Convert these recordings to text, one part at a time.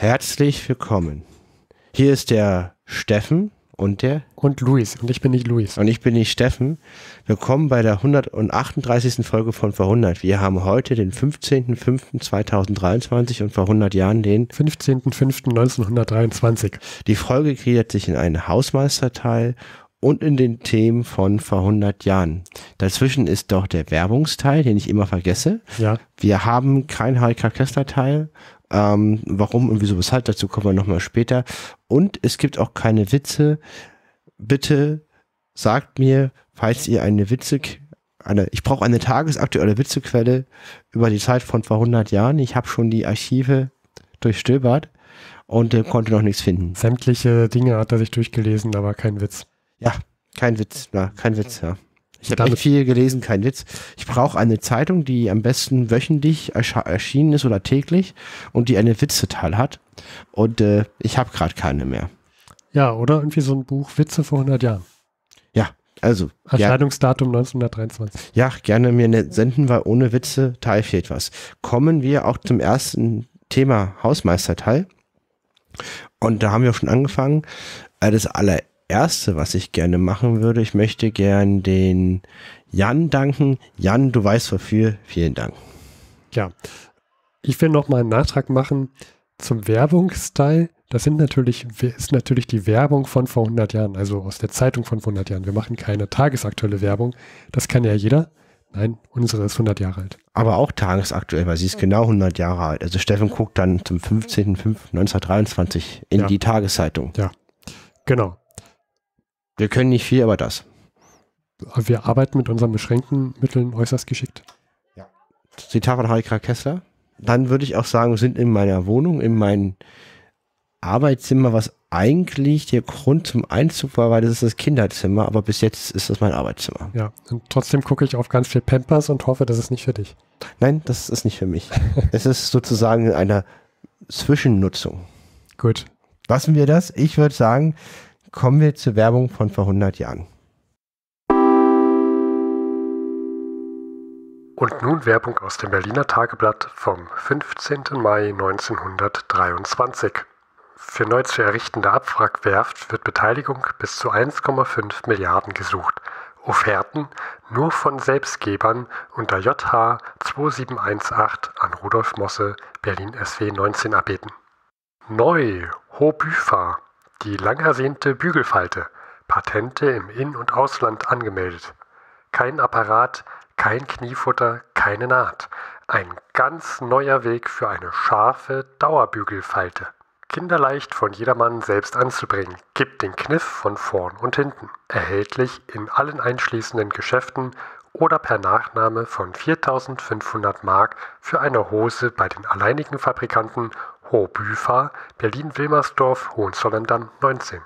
Herzlich willkommen. Hier ist der Steffen und der. Und Luis. Und ich bin nicht Luis. Und ich bin nicht Steffen. Willkommen bei der 138. Folge von Verhundert. Wir haben heute den 15.05.2023 und vor 100 Jahren den. 15.05.1923. Die Folge gliedert sich in einen Hausmeisterteil und in den Themen von vor 100 Jahren. Dazwischen ist doch der Werbungsteil, den ich immer vergesse. Ja. Wir haben keinen Heiko Kessler Teil ähm, warum und wieso weshalb, dazu kommen wir nochmal später. Und es gibt auch keine Witze. Bitte sagt mir, falls ihr eine Witze, eine, ich brauche eine tagesaktuelle Witzequelle über die Zeit von vor 100 Jahren. Ich habe schon die Archive durchstöbert und äh, konnte noch nichts finden. Sämtliche Dinge hat er sich durchgelesen, aber kein Witz. Ja, kein Witz, na, kein Witz, ja. Ich habe viel gelesen, kein Witz. Ich brauche eine Zeitung, die am besten wöchentlich erschienen ist oder täglich und die eine Witzeteil hat. Und äh, ich habe gerade keine mehr. Ja, oder irgendwie so ein Buch Witze vor 100 Jahren. Ja, also. Erscheinungsdatum ja, 1923. Ja, gerne mir ne, senden, weil ohne Witze Teil fehlt was. Kommen wir auch zum ersten Thema Hausmeisterteil. Und da haben wir auch schon angefangen. Äh, das aller Erste, was ich gerne machen würde, ich möchte gern den Jan danken. Jan, du weißt wofür. Vielen Dank. Ja, ich will noch mal einen Nachtrag machen zum Werbungsstyle. Das sind natürlich, ist natürlich die Werbung von vor 100 Jahren, also aus der Zeitung von vor 100 Jahren. Wir machen keine tagesaktuelle Werbung. Das kann ja jeder. Nein, unsere ist 100 Jahre alt. Aber auch tagesaktuell, weil sie ist genau 100 Jahre alt. Also Steffen guckt dann zum 15.05.1923 in ja. die Tageszeitung. Ja, genau. Wir können nicht viel, aber das. Wir arbeiten mit unseren beschränkten Mitteln äußerst geschickt. Ja. Zitat von Harry Kessler. Dann würde ich auch sagen, wir sind in meiner Wohnung, in meinem Arbeitszimmer, was eigentlich der Grund zum Einzug war, weil das ist das Kinderzimmer, aber bis jetzt ist das mein Arbeitszimmer. Ja, und trotzdem gucke ich auf ganz viel Pampers und hoffe, das ist nicht für dich. Nein, das ist nicht für mich. es ist sozusagen eine Zwischennutzung. Gut. Lassen wir das. Ich würde sagen, kommen wir zur Werbung von vor 100 Jahren. Und nun Werbung aus dem Berliner Tageblatt vom 15. Mai 1923. Für neu zu errichtende Abwrackwerft wird Beteiligung bis zu 1,5 Milliarden gesucht. Offerten nur von Selbstgebern unter JH 2718 an Rudolf Mosse, Berlin SW 19 erbeten. Neu, Hobüfa, die lang ersehnte Bügelfalte. Patente im In- und Ausland angemeldet. Kein Apparat, kein Kniefutter, keine Naht. Ein ganz neuer Weg für eine scharfe Dauerbügelfalte. Kinderleicht von jedermann selbst anzubringen, gibt den Kniff von vorn und hinten. Erhältlich in allen einschließenden Geschäften oder per Nachname von 4500 Mark für eine Hose bei den alleinigen Fabrikanten Hohbüfa, Berlin-Wilmersdorf, Hohenzollern-Damm 19.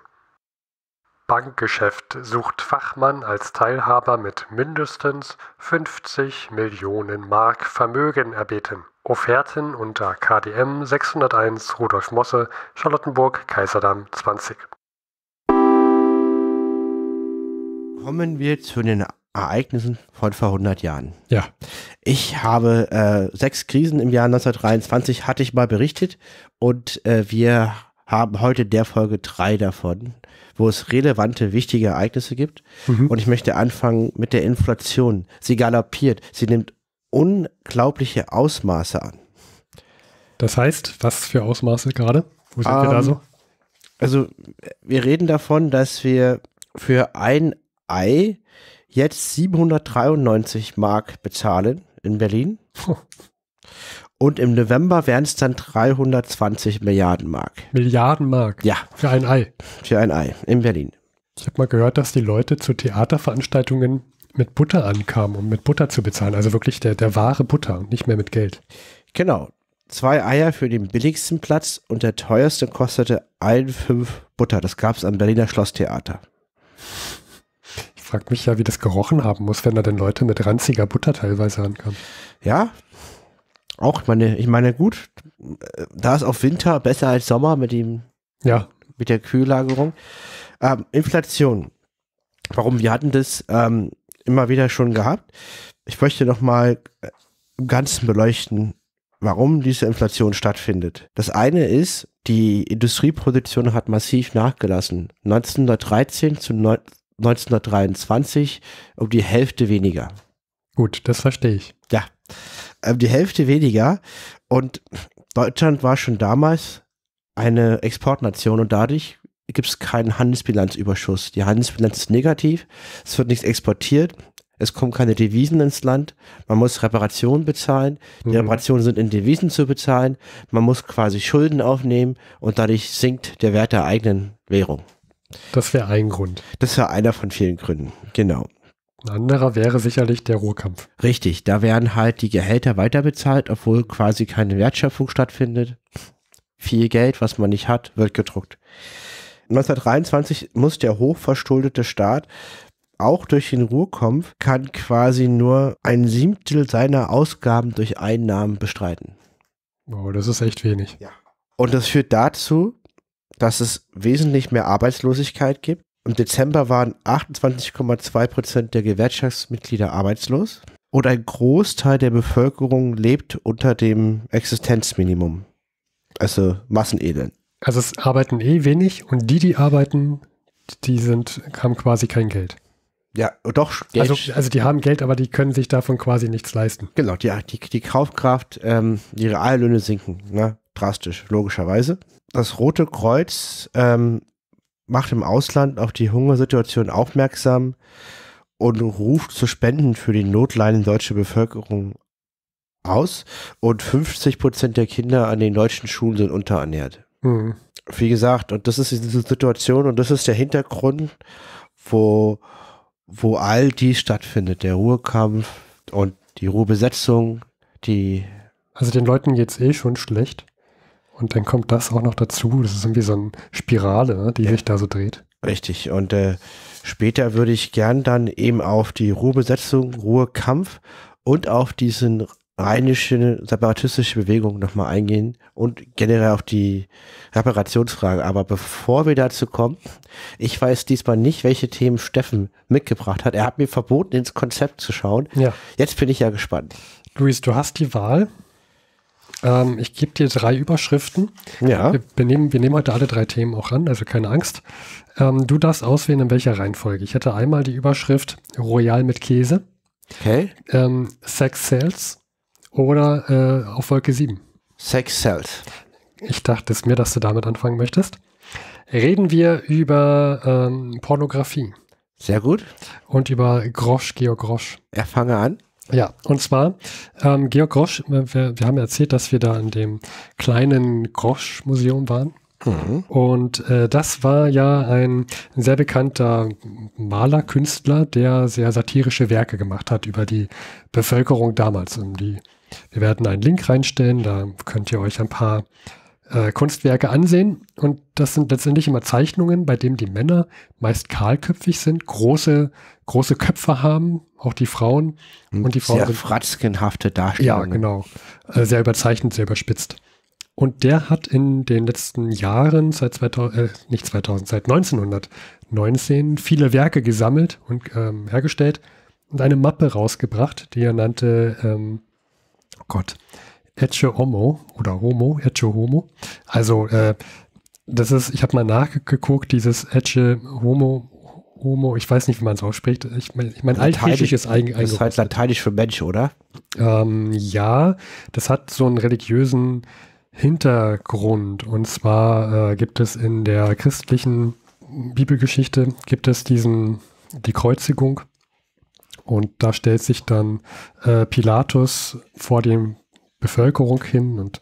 Bankgeschäft sucht Fachmann als Teilhaber mit mindestens 50 Millionen Mark Vermögen erbeten. Offerten unter KDM 601 Rudolf Mosse, Charlottenburg, Kaiserdamm 20. Kommen wir zu den Ereignissen von vor 100 Jahren. Ja. Ich habe äh, sechs Krisen im Jahr 1923, hatte ich mal berichtet. Und äh, wir haben heute der Folge drei davon, wo es relevante, wichtige Ereignisse gibt. Mhm. Und ich möchte anfangen mit der Inflation. Sie galoppiert, sie nimmt unglaubliche Ausmaße an. Das heißt, was für Ausmaße gerade? Wo sind um, wir da ähm, so? Also, wir reden davon, dass wir für ein Ei jetzt 793 Mark bezahlen in Berlin. Und im November wären es dann 320 Milliarden Mark. Milliarden Mark? Ja. Für ein Ei. Für ein Ei in Berlin. Ich habe mal gehört, dass die Leute zu Theaterveranstaltungen mit Butter ankamen, um mit Butter zu bezahlen. Also wirklich der, der wahre Butter und nicht mehr mit Geld. Genau. Zwei Eier für den billigsten Platz und der teuerste kostete 1,5 Butter. Das gab es am Berliner Schlosstheater frage mich ja, wie das gerochen haben muss, wenn da denn Leute mit ranziger Butter teilweise rankamen. Ja, auch, ich meine, ich meine, gut, da ist auch Winter besser als Sommer mit dem, ja. mit der Kühllagerung. Ähm, Inflation. Warum? Wir hatten das ähm, immer wieder schon gehabt. Ich möchte nochmal im äh, Ganzen beleuchten, warum diese Inflation stattfindet. Das eine ist, die Industrieproduktion hat massiv nachgelassen. 1913 zu, 1923 um die Hälfte weniger. Gut, das verstehe ich. Ja, um die Hälfte weniger. Und Deutschland war schon damals eine Exportnation und dadurch gibt es keinen Handelsbilanzüberschuss. Die Handelsbilanz ist negativ, es wird nichts exportiert, es kommen keine Devisen ins Land, man muss Reparationen bezahlen, die mhm. Reparationen sind in Devisen zu bezahlen, man muss quasi Schulden aufnehmen und dadurch sinkt der Wert der eigenen Währung. Das wäre ein Grund. Das wäre einer von vielen Gründen, genau. Ein anderer wäre sicherlich der Ruhrkampf. Richtig, da werden halt die Gehälter weiterbezahlt, obwohl quasi keine Wertschöpfung stattfindet. Viel Geld, was man nicht hat, wird gedruckt. 1923 muss der hochverschuldete Staat auch durch den Ruhrkampf kann quasi nur ein Siebtel seiner Ausgaben durch Einnahmen bestreiten. Wow, das ist echt wenig. Ja. Und das führt dazu, dass es wesentlich mehr Arbeitslosigkeit gibt. Im Dezember waren 28,2 Prozent der Gewerkschaftsmitglieder arbeitslos und ein Großteil der Bevölkerung lebt unter dem Existenzminimum. Also Massenelend. Also es arbeiten eh wenig und die, die arbeiten, die sind, haben quasi kein Geld. Ja, doch. Geld. Also, also die haben Geld, aber die können sich davon quasi nichts leisten. Genau, die, die, die Kaufkraft, ähm, die Reallöhne sinken, ne? drastisch, logischerweise das Rote Kreuz ähm, macht im Ausland auf die Hungersituation aufmerksam und ruft zu Spenden für die notleidende deutsche Bevölkerung aus. Und 50 Prozent der Kinder an den deutschen Schulen sind unterernährt. Mhm. Wie gesagt, und das ist diese Situation und das ist der Hintergrund, wo, wo all dies stattfindet. Der Ruhekampf und die Ruhebesetzung, die. Also den Leuten geht es eh schon schlecht. Und dann kommt das auch noch dazu. Das ist irgendwie so eine Spirale, ne, die ja. sich da so dreht. Richtig. Und äh, später würde ich gern dann eben auf die Ruhebesetzung, Ruhekampf und auf diesen rheinische separatistische Bewegung nochmal eingehen und generell auf die Reparationsfrage. Aber bevor wir dazu kommen, ich weiß diesmal nicht, welche Themen Steffen mitgebracht hat. Er hat mir verboten, ins Konzept zu schauen. Ja. Jetzt bin ich ja gespannt. Luis, du hast die Wahl. Ähm, ich gebe dir drei Überschriften. Ja. Wir, wir, nehmen, wir nehmen heute alle drei Themen auch an, also keine Angst. Ähm, du darfst auswählen, in welcher Reihenfolge. Ich hätte einmal die Überschrift Royal mit Käse. Okay. Ähm, Sex Sales oder äh, auf Wolke 7. Sex Sales. Ich dachte es mir, dass du damit anfangen möchtest. Reden wir über ähm, Pornografie. Sehr gut. Und über Grosch, Georg Grosch. Er fange an. Ja, und zwar ähm, Georg Grosch, äh, wir, wir haben erzählt, dass wir da in dem kleinen Grosch-Museum waren. Mhm. Und äh, das war ja ein sehr bekannter Maler, Künstler, der sehr satirische Werke gemacht hat über die Bevölkerung damals. Und die, wir werden einen Link reinstellen, da könnt ihr euch ein paar äh, Kunstwerke ansehen. Und das sind letztendlich immer Zeichnungen, bei denen die Männer meist kahlköpfig sind, große, große Köpfe haben, auch die Frauen. Und die Frauen sehr sind, fratzkenhafte Darstellungen. Ja, genau. Äh, sehr überzeichnet, sehr überspitzt. Und der hat in den letzten Jahren, seit 2000, äh, nicht 2000, seit 1919 viele Werke gesammelt und ähm, hergestellt und eine Mappe rausgebracht, die er nannte, ähm, oh Gott, Ecce Homo oder Homo, Ecce Homo. Also äh, das ist, ich habe mal nachgeguckt, dieses Ecce Homo, Homo, ich weiß nicht, wie man es ausspricht. Ich meine, ich mein, altgriechisch ist halt eigentlich. Das heißt lateinisch für Mensch, oder? Ähm, ja, das hat so einen religiösen Hintergrund. Und zwar äh, gibt es in der christlichen Bibelgeschichte, gibt es diesen, die Kreuzigung. Und da stellt sich dann äh, Pilatus vor dem Bevölkerung hin und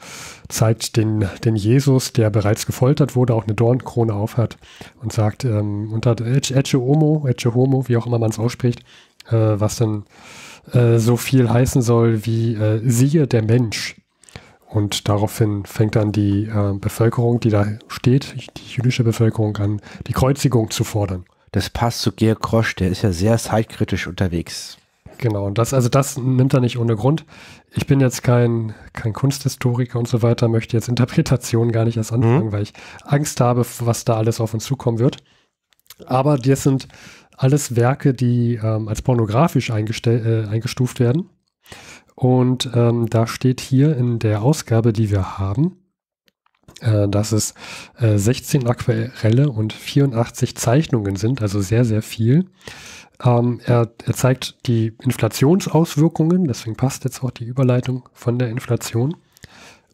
zeigt den, den Jesus, der bereits gefoltert wurde, auch eine Dornkrone auf hat und sagt, ähm, unter Ecce, Homo, Ecce Homo, wie auch immer man es ausspricht, äh, was dann äh, so viel heißen soll wie äh, siehe der Mensch. Und daraufhin fängt dann die äh, Bevölkerung, die da steht, die jüdische Bevölkerung an, die Kreuzigung zu fordern. Das passt zu Georg Krosch, der ist ja sehr zeitkritisch unterwegs. Genau, und das, also das nimmt er nicht ohne Grund. Ich bin jetzt kein, kein Kunsthistoriker und so weiter, möchte jetzt Interpretationen gar nicht erst mhm. anfangen, mhm. weil ich Angst habe, was da alles auf uns zukommen wird. Aber das sind alles Werke, die ähm, als pornografisch äh, eingestuft werden. Und ähm, da steht hier in der Ausgabe, die wir haben, äh, dass es äh, 16 Aquarelle und 84 Zeichnungen sind, also sehr, sehr viel. Ähm, er, er zeigt die Inflationsauswirkungen, deswegen passt jetzt auch die Überleitung von der Inflation.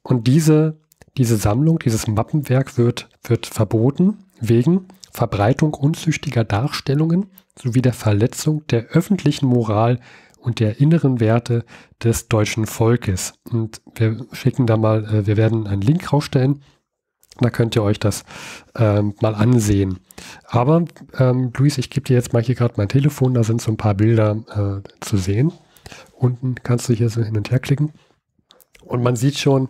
Und diese, diese Sammlung, dieses Mappenwerk wird, wird verboten wegen Verbreitung unzüchtiger Darstellungen sowie der Verletzung der öffentlichen Moral und der inneren Werte des deutschen Volkes. Und wir schicken da mal, äh, wir werden einen Link rausstellen da könnt ihr euch das ähm, mal ansehen. Aber ähm, Luis, ich gebe dir jetzt mal hier gerade mein Telefon, da sind so ein paar Bilder äh, zu sehen. Unten kannst du hier so hin und her klicken. Und man sieht schon,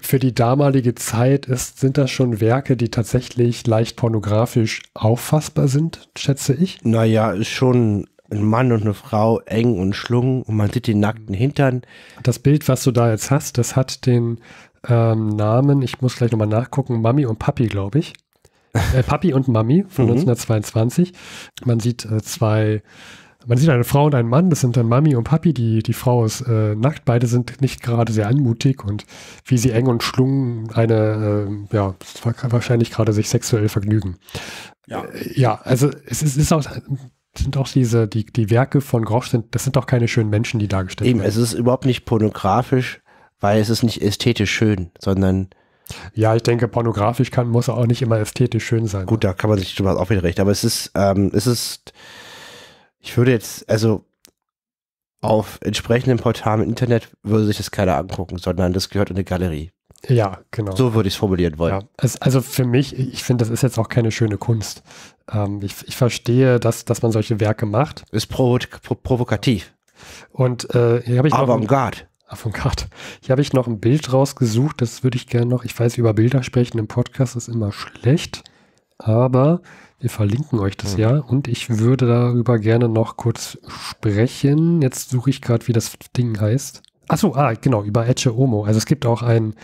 für die damalige Zeit ist, sind das schon Werke, die tatsächlich leicht pornografisch auffassbar sind, schätze ich. Naja, ist schon ein Mann und eine Frau eng und schlungen und man sieht den nackten Hintern. Das Bild, was du da jetzt hast, das hat den ähm, Namen, ich muss gleich nochmal nachgucken, Mami und Papi, glaube ich. Äh, Papi und Mami von mhm. 1922. Man sieht äh, zwei, man sieht eine Frau und einen Mann, das sind dann Mami und Papi, die, die Frau ist äh, nackt, beide sind nicht gerade sehr anmutig und wie sie eng und schlungen eine, äh, ja, wahrscheinlich gerade sich sexuell vergnügen. Ja, äh, ja also es ist, ist auch sind auch diese, die, die Werke von Grosch sind, das sind doch keine schönen Menschen, die dargestellt Eben, werden. Eben, es ist überhaupt nicht pornografisch, weil es ist nicht ästhetisch schön, sondern ja, ich denke, pornografisch kann, muss auch nicht immer ästhetisch schön sein. Gut, da kann man sich auch wieder recht. Aber es ist, ähm, es ist, ich würde jetzt, also auf entsprechenden Portalen im Internet würde sich das keiner angucken, sondern das gehört in eine Galerie. Ja, genau. So würde ich es formulieren wollen. Ja, also für mich, ich finde, das ist jetzt auch keine schöne Kunst. Ähm, ich, ich, verstehe, dass, dass man solche Werke macht. Ist provo provokativ. Und äh, hier habe ich. Avantgarde. Avantgarde. Hier habe ich noch ein Bild rausgesucht, das würde ich gerne noch. Ich weiß, über Bilder sprechen im Podcast ist immer schlecht, aber wir verlinken euch das mhm. ja und ich würde darüber gerne noch kurz sprechen. Jetzt suche ich gerade, wie das Ding heißt. Achso, ah, genau, über Ecce Omo. Also es gibt auch ein,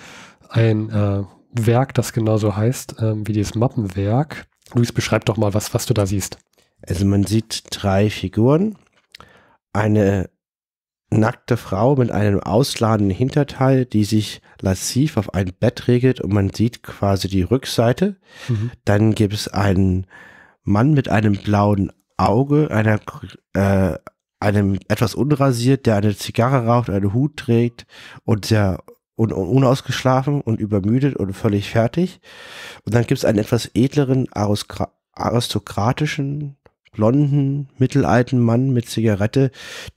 ein äh, Werk, das genauso heißt, ähm, wie dieses Mappenwerk. Luis, beschreib doch mal, was, was du da siehst. Also man sieht drei Figuren. Eine nackte Frau mit einem ausladenden Hinterteil, die sich lassiv auf ein Bett regelt und man sieht quasi die Rückseite. Mhm. Dann gibt es einen Mann mit einem blauen Auge, einer, äh, einem etwas unrasiert, der eine Zigarre raucht, einen Hut trägt und sehr und, und unausgeschlafen und übermüdet und völlig fertig. Und dann gibt es einen etwas edleren, aristokratischen blonden, mittelalten Mann mit Zigarette,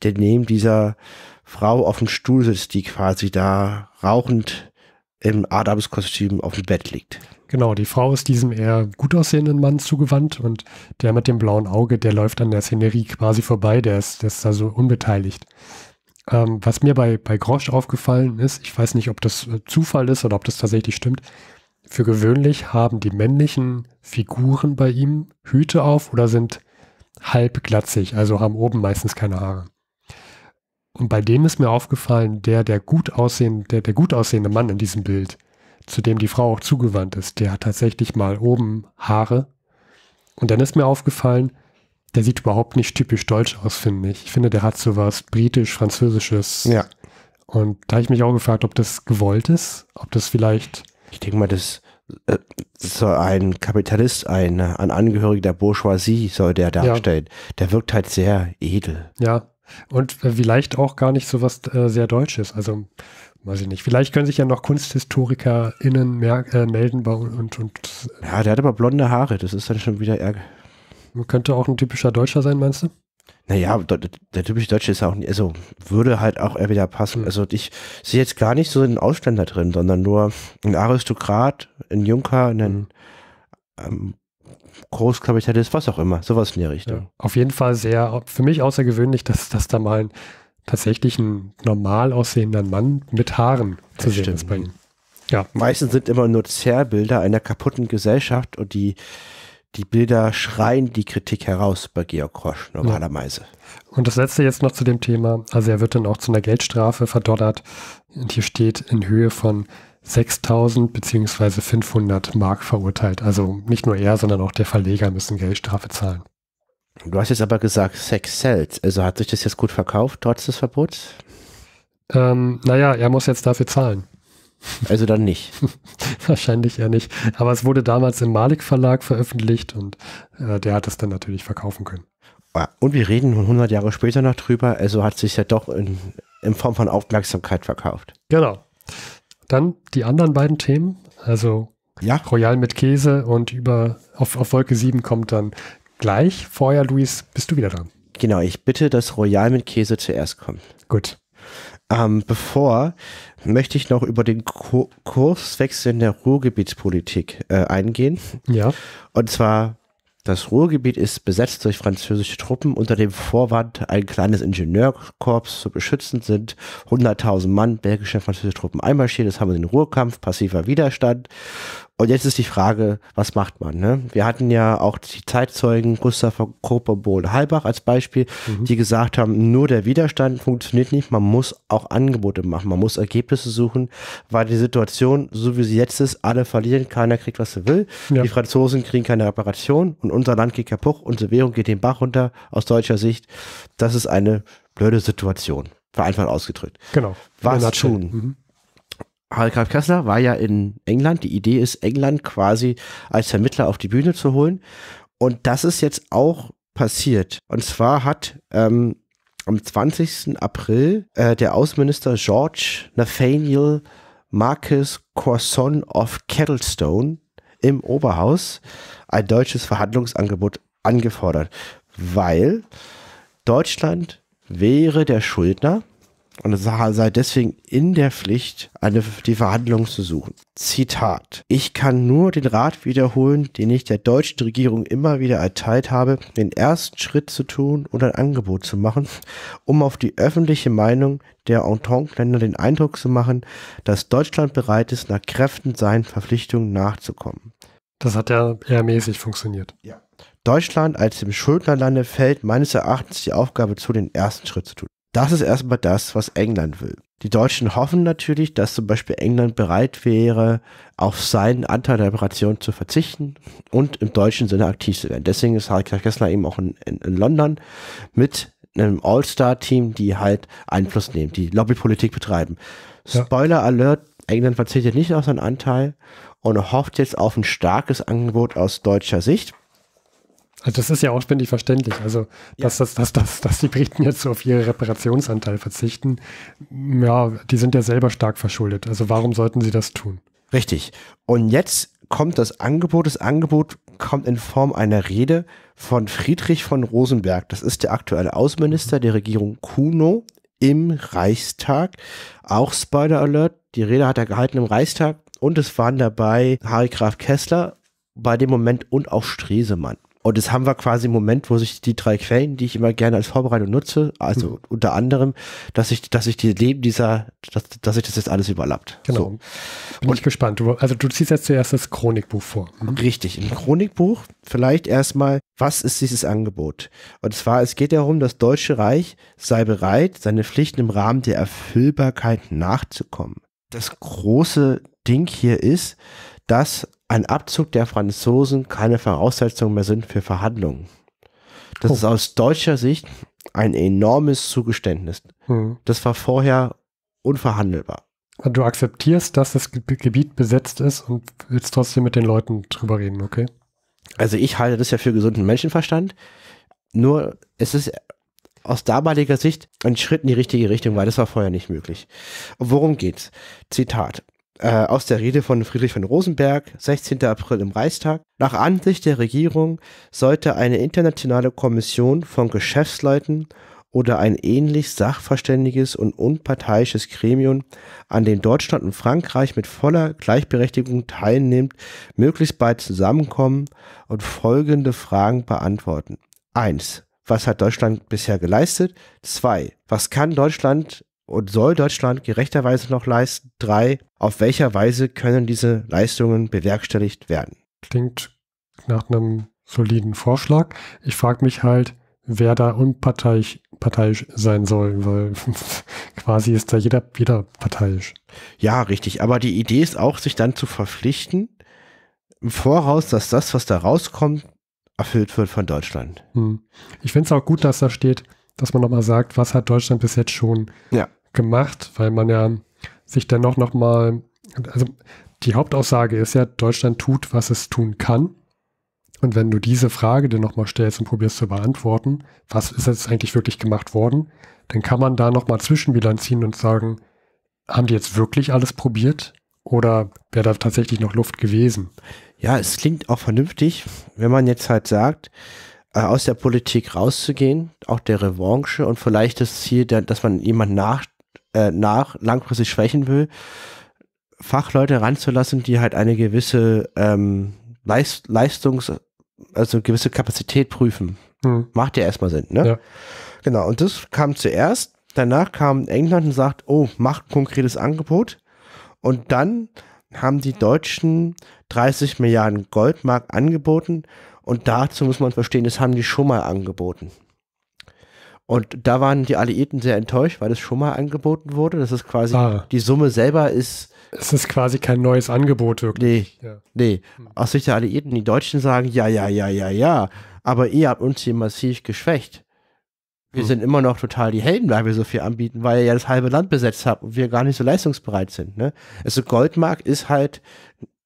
der neben dieser Frau auf dem Stuhl sitzt, die quasi da rauchend im Adamskostüm auf dem Bett liegt. Genau, die Frau ist diesem eher gut aussehenden Mann zugewandt und der mit dem blauen Auge, der läuft an der Szenerie quasi vorbei, der ist, der ist da so unbeteiligt. Ähm, was mir bei, bei Grosch aufgefallen ist, ich weiß nicht, ob das äh, Zufall ist oder ob das tatsächlich stimmt, für gewöhnlich haben die männlichen Figuren bei ihm Hüte auf oder sind halb glatzig, also haben oben meistens keine Haare. Und bei dem ist mir aufgefallen, der, der gut aussehende, der, der gut aussehende Mann in diesem Bild, zu dem die Frau auch zugewandt ist, der hat tatsächlich mal oben Haare. Und dann ist mir aufgefallen, der sieht überhaupt nicht typisch deutsch aus, finde ich. Ich finde, der hat sowas britisch-französisches. Ja. Und da habe ich mich auch gefragt, ob das gewollt ist, ob das vielleicht. Ich denke mal, das äh, so ein Kapitalist, ein, äh, ein Angehöriger der Bourgeoisie soll der darstellen. Ja. Der wirkt halt sehr edel. Ja, und äh, vielleicht auch gar nicht so was äh, sehr Deutsches. Also, weiß ich nicht. Vielleicht können sich ja noch KunsthistorikerInnen mehr, äh, melden und, und. Ja, der hat aber blonde Haare. Das ist dann schon wieder ärger. Könnte auch ein typischer Deutscher sein, meinst du? Naja, der typische Deutsche ist auch, nicht, also würde halt auch eher wieder passen. Hm. Also ich sehe jetzt gar nicht so einen Ausländer drin, sondern nur einen Aristokrat, einen Junker, einen hm. ähm, Großkapitalist, was auch immer, sowas in die Richtung. Ja, auf jeden Fall sehr, für mich außergewöhnlich, dass, dass da mal ein, tatsächlich ein normal aussehender Mann mit Haaren zu das sehen stimmt. ist bei ihm. Ja. Meistens sind immer nur Zerrbilder einer kaputten Gesellschaft und die die Bilder schreien die Kritik heraus bei Georg Krosch normalerweise. Ja. Und das letzte jetzt noch zu dem Thema. Also er wird dann auch zu einer Geldstrafe verdollert. Und hier steht in Höhe von 6.000 bzw. 500 Mark verurteilt. Also nicht nur er, sondern auch der Verleger müssen Geldstrafe zahlen. Du hast jetzt aber gesagt, Sex sells. Also hat sich das jetzt gut verkauft, trotz des Verbots? Ähm, naja, er muss jetzt dafür zahlen. Also dann nicht. Wahrscheinlich eher nicht. Aber es wurde damals im Malik Verlag veröffentlicht und äh, der hat es dann natürlich verkaufen können. Ah, und wir reden nun 100 Jahre später noch drüber, also hat sich ja doch in, in Form von Aufmerksamkeit verkauft. Genau. Dann die anderen beiden Themen, also ja. Royal mit Käse und über auf, auf Wolke 7 kommt dann gleich. Vorher, Luis, bist du wieder dran. Genau, ich bitte, dass Royal mit Käse zuerst kommt. Gut. Ähm, bevor möchte ich noch über den Kur Kurswechsel in der Ruhrgebietspolitik äh, eingehen. Ja. Und zwar, das Ruhrgebiet ist besetzt durch französische Truppen unter dem Vorwand, ein kleines Ingenieurkorps zu beschützen sind 100.000 Mann belgische und französische Truppen einmarschiert. Das haben wir den Ruhrkampf, passiver Widerstand und jetzt ist die Frage, was macht man? Ne? Wir hatten ja auch die Zeitzeugen Gustav Koperbol Halbach als Beispiel, mhm. die gesagt haben, nur der Widerstand funktioniert nicht, man muss auch Angebote machen, man muss Ergebnisse suchen, weil die Situation, so wie sie jetzt ist, alle verlieren, keiner kriegt, was er will. Ja. Die Franzosen kriegen keine Reparation und unser Land geht kaputt, unsere Währung geht den Bach runter aus deutscher Sicht. Das ist eine blöde Situation vereinfacht ausgedrückt. Genau. Was tun? Mhm. Harald Kessler war ja in England. Die Idee ist, England quasi als Vermittler auf die Bühne zu holen. Und das ist jetzt auch passiert. Und zwar hat ähm, am 20. April äh, der Außenminister George Nathaniel Marcus Corson of Kettlestone im Oberhaus ein deutsches Verhandlungsangebot angefordert, weil Deutschland wäre der Schuldner und sei deswegen in der Pflicht, eine, die Verhandlung zu suchen. Zitat. Ich kann nur den Rat wiederholen, den ich der deutschen Regierung immer wieder erteilt habe, den ersten Schritt zu tun und ein Angebot zu machen, um auf die öffentliche Meinung der Entente-Länder den Eindruck zu machen, dass Deutschland bereit ist, nach Kräften seinen Verpflichtungen nachzukommen. Das hat ja eher mäßig funktioniert. Ja. Deutschland als dem Schuldnerlande fällt meines Erachtens die Aufgabe zu, den ersten Schritt zu tun. Das ist erstmal das, was England will. Die Deutschen hoffen natürlich, dass zum Beispiel England bereit wäre, auf seinen Anteil der Operation zu verzichten und im deutschen Sinne aktiv zu werden. Deswegen ist Harald Kessler eben auch in, in, in London mit einem All-Star-Team, die halt Einfluss nehmen, die Lobbypolitik betreiben. Ja. Spoiler Alert, England verzichtet nicht auf seinen Anteil und hofft jetzt auf ein starkes Angebot aus deutscher Sicht. Also das ist ja auch spendig verständlich. Also dass, ja. dass, dass, dass, dass die Briten jetzt so auf ihren Reparationsanteil verzichten, ja, die sind ja selber stark verschuldet. Also warum sollten sie das tun? Richtig. Und jetzt kommt das Angebot. Das Angebot kommt in Form einer Rede von Friedrich von Rosenberg. Das ist der aktuelle Außenminister der Regierung Kuno im Reichstag. Auch Spoiler Alert, die Rede hat er gehalten im Reichstag und es waren dabei Harry Graf Kessler bei dem Moment und auch Stresemann. Und das haben wir quasi im Moment, wo sich die drei Quellen, die ich immer gerne als Vorbereitung nutze, also mhm. unter anderem, dass ich, dass ich die Leben dieser, dass, dass ich das jetzt alles überlappt. Genau. So. Bin und ich gespannt. Du, also du ziehst jetzt zuerst das Chronikbuch vor. Mhm. mhm. Richtig. Im Chronikbuch vielleicht erstmal, was ist dieses Angebot? Und zwar, es geht darum, das Deutsche Reich sei bereit, seine Pflichten im Rahmen der Erfüllbarkeit nachzukommen. Das große Ding hier ist, dass ein Abzug der Franzosen keine Voraussetzung mehr sind für Verhandlungen. Das oh. ist aus deutscher Sicht ein enormes Zugeständnis. Mhm. Das war vorher unverhandelbar. Du akzeptierst, dass das Gebiet besetzt ist und willst trotzdem mit den Leuten drüber reden, okay? Also ich halte das ja für gesunden Menschenverstand. Nur es ist aus damaliger Sicht ein Schritt in die richtige Richtung, weil das war vorher nicht möglich. Worum geht's? Zitat. Äh, aus der Rede von Friedrich von Rosenberg, 16. April im Reichstag. Nach Ansicht der Regierung sollte eine internationale Kommission von Geschäftsleuten oder ein ähnlich sachverständiges und unparteiisches Gremium, an dem Deutschland und Frankreich mit voller Gleichberechtigung teilnimmt, möglichst bald zusammenkommen und folgende Fragen beantworten. 1. Was hat Deutschland bisher geleistet? 2. Was kann Deutschland und soll Deutschland gerechterweise noch leisten? Drei, auf welcher Weise können diese Leistungen bewerkstelligt werden? Klingt nach einem soliden Vorschlag. Ich frage mich halt, wer da unparteiisch parteiisch sein soll, weil quasi ist da jeder, jeder parteiisch. Ja, richtig. Aber die Idee ist auch, sich dann zu verpflichten, im Voraus, dass das, was da rauskommt, erfüllt wird von Deutschland. Hm. Ich finde es auch gut, dass da steht, dass man nochmal sagt, was hat Deutschland bis jetzt schon ja. gemacht, weil man ja sich dennoch nochmal, also die Hauptaussage ist ja, Deutschland tut, was es tun kann. Und wenn du diese Frage dir nochmal stellst und probierst zu beantworten, was ist jetzt eigentlich wirklich gemacht worden, dann kann man da nochmal Zwischenbilanz ziehen und sagen, haben die jetzt wirklich alles probiert? Oder wäre da tatsächlich noch Luft gewesen? Ja, es klingt auch vernünftig, wenn man jetzt halt sagt, äh, aus der Politik rauszugehen, auch der Revanche und vielleicht das Ziel, dass man jemanden nach, äh, nach langfristig schwächen will, Fachleute ranzulassen, die halt eine gewisse ähm, Leist Leistungs-, also gewisse Kapazität prüfen. Hm. Macht ja erstmal Sinn, ne? Ja. Genau, und das kam zuerst. Danach kam England und sagt, oh, macht ein konkretes Angebot. Und dann haben die Deutschen 30 Milliarden Goldmark angeboten und dazu muss man verstehen, das haben die schon mal angeboten. Und da waren die Alliierten sehr enttäuscht, weil das schon mal angeboten wurde. Das ist quasi, ah. die Summe selber ist. Es ist quasi kein neues Angebot wirklich. Nee, ja. nee. Hm. Aus Sicht der Alliierten, die Deutschen sagen, ja, ja, ja, ja, ja. Aber ihr habt uns hier massiv geschwächt. Wir hm. sind immer noch total die Helden, weil wir so viel anbieten, weil ihr ja das halbe Land besetzt habt und wir gar nicht so leistungsbereit sind. Ne? Also Goldmark ist halt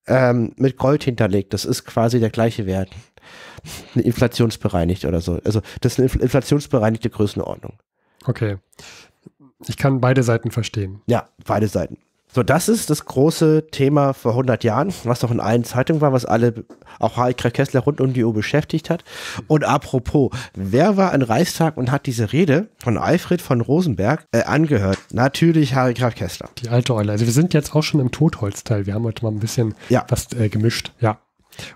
ähm, mit Gold hinterlegt. Das ist quasi der gleiche Wert inflationsbereinigt oder so. Also das ist eine inflationsbereinigte Größenordnung. Okay. Ich kann beide Seiten verstehen. Ja, beide Seiten. So, das ist das große Thema vor 100 Jahren, was noch in allen Zeitungen war, was alle, auch Harald Kessler rund um die Uhr beschäftigt hat. Und apropos, wer war an Reichstag und hat diese Rede von Alfred von Rosenberg äh, angehört? Natürlich Harald Kessler. Die alte Eule. Also wir sind jetzt auch schon im Totholzteil. Wir haben heute mal ein bisschen ja. was äh, gemischt. Ja.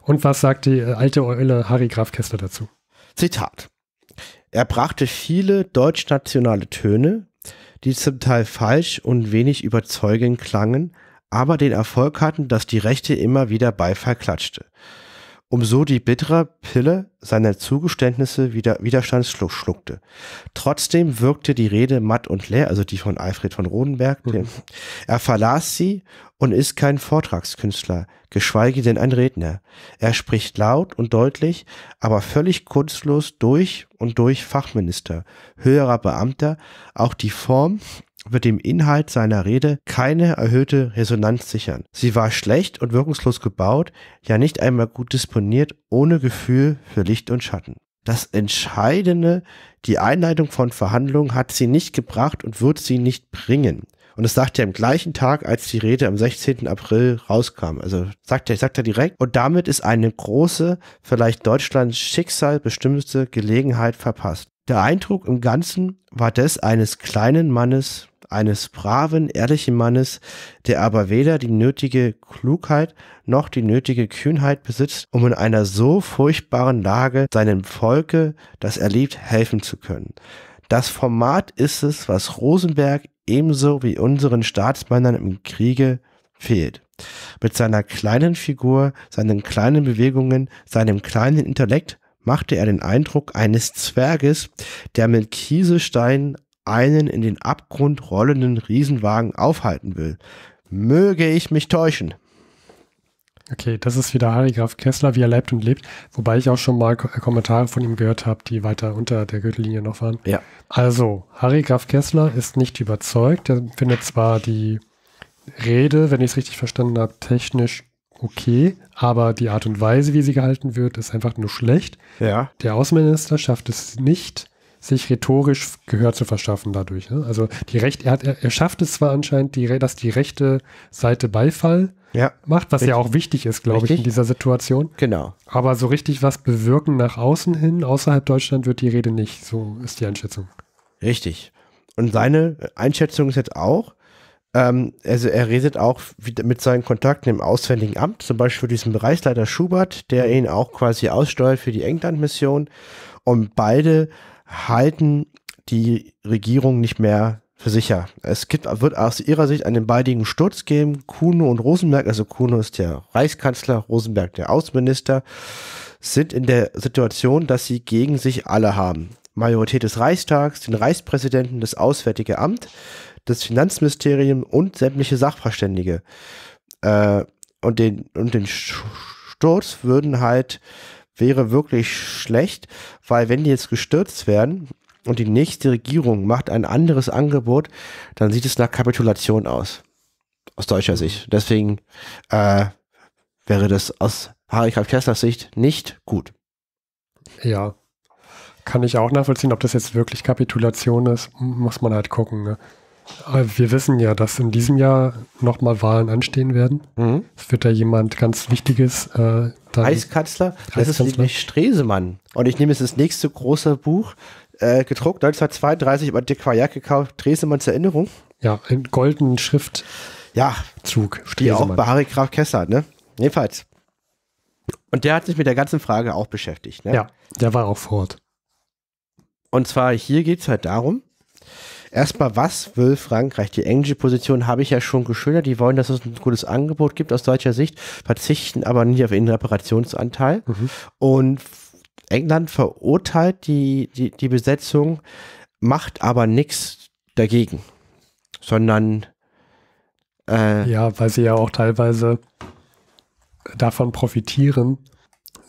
Und was sagt die äh, alte Eule Harry Graf Kessler dazu? Zitat. Er brachte viele deutschnationale Töne, die zum Teil falsch und wenig überzeugend klangen, aber den Erfolg hatten, dass die Rechte immer wieder Beifall klatschte um so die bittere Pille seiner Zugeständnisse wieder Widerstandsschluck schluckte. Trotzdem wirkte die Rede matt und leer, also die von Alfred von Rodenberg. Mhm. Er verlas sie und ist kein Vortragskünstler, geschweige denn ein Redner. Er spricht laut und deutlich, aber völlig kunstlos durch und durch Fachminister, höherer Beamter. Auch die Form wird dem Inhalt seiner Rede keine erhöhte Resonanz sichern. Sie war schlecht und wirkungslos gebaut, ja nicht einmal gut disponiert, ohne Gefühl für Licht und Schatten. Das Entscheidende, die Einleitung von Verhandlungen hat sie nicht gebracht und wird sie nicht bringen. Und das sagt er am gleichen Tag, als die Rede am 16. April rauskam. Also sagt er, sagt er direkt. Und damit ist eine große, vielleicht Deutschlands Schicksal bestimmte Gelegenheit verpasst. Der Eindruck im Ganzen war des eines kleinen Mannes eines braven, ehrlichen Mannes, der aber weder die nötige Klugheit noch die nötige Kühnheit besitzt, um in einer so furchtbaren Lage seinem Volke, das er liebt, helfen zu können. Das Format ist es, was Rosenberg ebenso wie unseren Staatsmännern im Kriege fehlt. Mit seiner kleinen Figur, seinen kleinen Bewegungen, seinem kleinen Intellekt machte er den Eindruck eines Zwerges, der mit Kieselsteinen einen in den Abgrund rollenden Riesenwagen aufhalten will. Möge ich mich täuschen. Okay, das ist wieder Harry Graf Kessler, wie er lebt und lebt. Wobei ich auch schon mal äh, Kommentare von ihm gehört habe, die weiter unter der Gürtellinie noch waren. Ja. Also, Graf Kessler ist nicht überzeugt. Er findet zwar die Rede, wenn ich es richtig verstanden habe, technisch okay, aber die Art und Weise, wie sie gehalten wird, ist einfach nur schlecht. Ja. Der Außenminister schafft es nicht, sich rhetorisch Gehör zu verschaffen dadurch. Ne? Also die Recht, er, er, er schafft es zwar anscheinend, die, dass die rechte Seite Beifall ja. macht, was richtig. ja auch wichtig ist, glaube ich, in dieser Situation. Genau. Aber so richtig was bewirken nach außen hin, außerhalb Deutschland, wird die Rede nicht. So ist die Einschätzung. Richtig. Und seine Einschätzung ist jetzt auch, ähm, also er redet auch mit seinen Kontakten im Auswärtigen Amt, zum Beispiel diesem Bereichsleiter Schubert, der ihn auch quasi aussteuert für die England-Mission. Und beide halten die Regierung nicht mehr für sicher. Es gibt, wird aus ihrer Sicht einen baldigen Sturz geben. Kuno und Rosenberg, also Kuno ist der Reichskanzler, Rosenberg der Außenminister, sind in der Situation, dass sie gegen sich alle haben. Majorität des Reichstags, den Reichspräsidenten, das Auswärtige Amt, das Finanzministerium und sämtliche Sachverständige. Äh, und den, und den Sturz würden halt wäre wirklich schlecht, weil wenn die jetzt gestürzt werden und die nächste Regierung macht ein anderes Angebot, dann sieht es nach Kapitulation aus. Aus deutscher Sicht. Deswegen äh, wäre das aus Harry Kesslers Sicht nicht gut. Ja, kann ich auch nachvollziehen, ob das jetzt wirklich Kapitulation ist, muss man halt gucken. Ne? Wir wissen ja, dass in diesem Jahr nochmal Wahlen anstehen werden. Mhm. Es wird da jemand ganz Wichtiges. Äh, Reichskanzler, das ist nämlich Stresemann. Und ich nehme jetzt das nächste große Buch, äh, gedruckt 1932 über Dick Quajack gekauft, Stresemanns Erinnerung. Ja, in goldenen Schriftzug. Ja, Zug. Die auch bei Harry Graf Kessler, ne? Jedenfalls. Und der hat sich mit der ganzen Frage auch beschäftigt, ne? Ja, der war auch fort. Und zwar hier geht es halt darum, Erstmal, was will Frankreich? Die englische position habe ich ja schon geschildert. Die wollen, dass es ein gutes Angebot gibt aus deutscher Sicht, verzichten aber nicht auf ihren Reparationsanteil. Mhm. Und England verurteilt die, die, die Besetzung, macht aber nichts dagegen, sondern. Äh, ja, weil sie ja auch teilweise davon profitieren.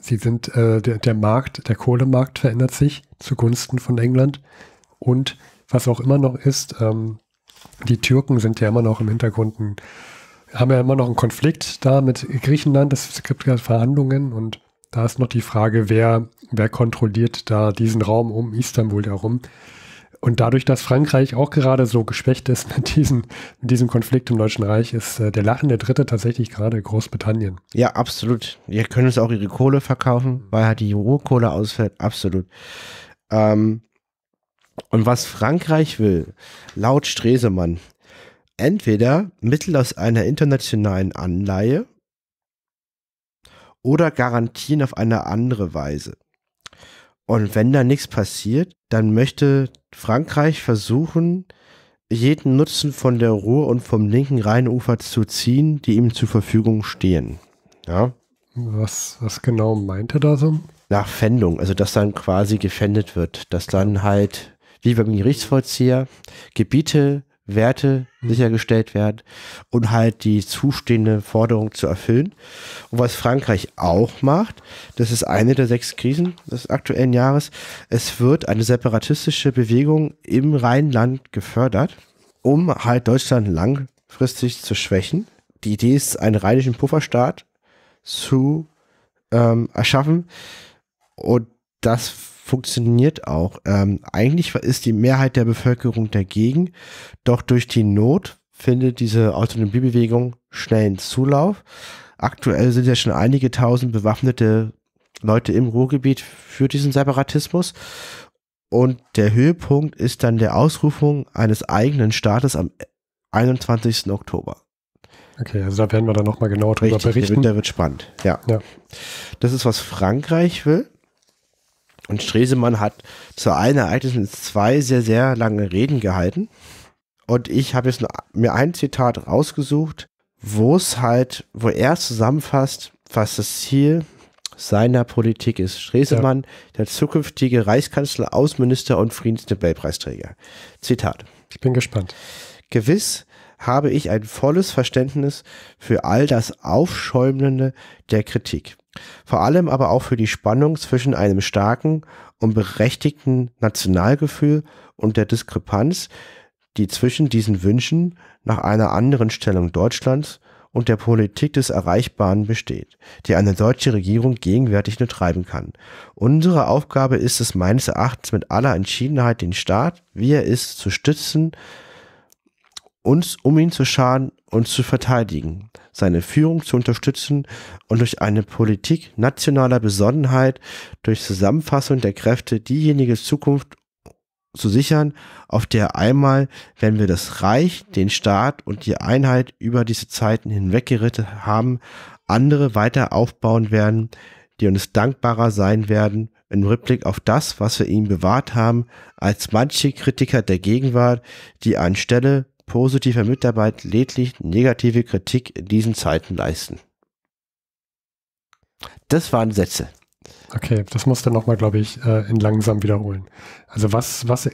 Sie sind, äh, der, der Markt, der Kohlemarkt verändert sich zugunsten von England und was auch immer noch ist. Ähm, die Türken sind ja immer noch im Hintergrund, ein, haben ja immer noch einen Konflikt da mit Griechenland. Es gibt ja Verhandlungen und da ist noch die Frage, wer, wer kontrolliert da diesen Raum um Istanbul herum. Und dadurch, dass Frankreich auch gerade so geschwächt ist mit, diesen, mit diesem Konflikt im Deutschen Reich, ist äh, der lachende Dritte tatsächlich gerade Großbritannien. Ja, absolut. Die können uns auch ihre Kohle verkaufen, weil halt die Rohkohle ausfällt. Absolut. Ähm, und was Frankreich will, laut Stresemann, entweder Mittel aus einer internationalen Anleihe oder Garantien auf eine andere Weise. Und wenn da nichts passiert, dann möchte Frankreich versuchen, jeden Nutzen von der Ruhr und vom linken Rheinufer zu ziehen, die ihm zur Verfügung stehen. Ja. Was, was genau meint er da so? Nach Fendung, also dass dann quasi gefändet wird, dass dann halt wie beim Gerichtsvollzieher Gebiete, Werte sichergestellt werden und halt die zustehende Forderung zu erfüllen. Und was Frankreich auch macht, das ist eine der sechs Krisen des aktuellen Jahres, es wird eine separatistische Bewegung im Rheinland gefördert, um halt Deutschland langfristig zu schwächen. Die Idee ist, einen rheinischen Pufferstaat zu ähm, erschaffen und das funktioniert auch. Ähm, eigentlich ist die Mehrheit der Bevölkerung dagegen, doch durch die Not findet diese Autonomiebewegung schnellen Zulauf. Aktuell sind ja schon einige tausend bewaffnete Leute im Ruhrgebiet für diesen Separatismus. Und der Höhepunkt ist dann der Ausrufung eines eigenen Staates am 21. Oktober. Okay, also da werden wir dann nochmal genau drüber Richtig, berichten. Der wird, der wird spannend, ja. ja. Das ist, was Frankreich will. Und Stresemann hat zu einem Ereignis zwei sehr, sehr lange Reden gehalten. Und ich habe jetzt mir ein Zitat rausgesucht, wo es halt, wo er zusammenfasst, was das Ziel seiner Politik ist. Stresemann, ja. der zukünftige Reichskanzler, Außenminister und Friedensnobelpreisträger. Zitat. Ich bin gespannt. Gewiss habe ich ein volles Verständnis für all das Aufschäumende der Kritik. Vor allem aber auch für die Spannung zwischen einem starken und berechtigten Nationalgefühl und der Diskrepanz, die zwischen diesen Wünschen nach einer anderen Stellung Deutschlands und der Politik des Erreichbaren besteht, die eine deutsche Regierung gegenwärtig nur treiben kann. Unsere Aufgabe ist es meines Erachtens mit aller Entschiedenheit, den Staat, wie er ist, zu stützen, uns um ihn zu schaden und zu verteidigen seine Führung zu unterstützen und durch eine Politik nationaler Besonnenheit, durch Zusammenfassung der Kräfte diejenige Zukunft zu sichern, auf der einmal, wenn wir das Reich, den Staat und die Einheit über diese Zeiten hinweggerettet haben, andere weiter aufbauen werden, die uns dankbarer sein werden im Rückblick auf das, was wir ihnen bewahrt haben, als manche Kritiker der Gegenwart, die anstelle positiver Mitarbeit lediglich negative Kritik in diesen Zeiten leisten. Das waren Sätze. Okay, das musst du nochmal, glaube ich, äh, in langsam wiederholen. Also was, was, äh,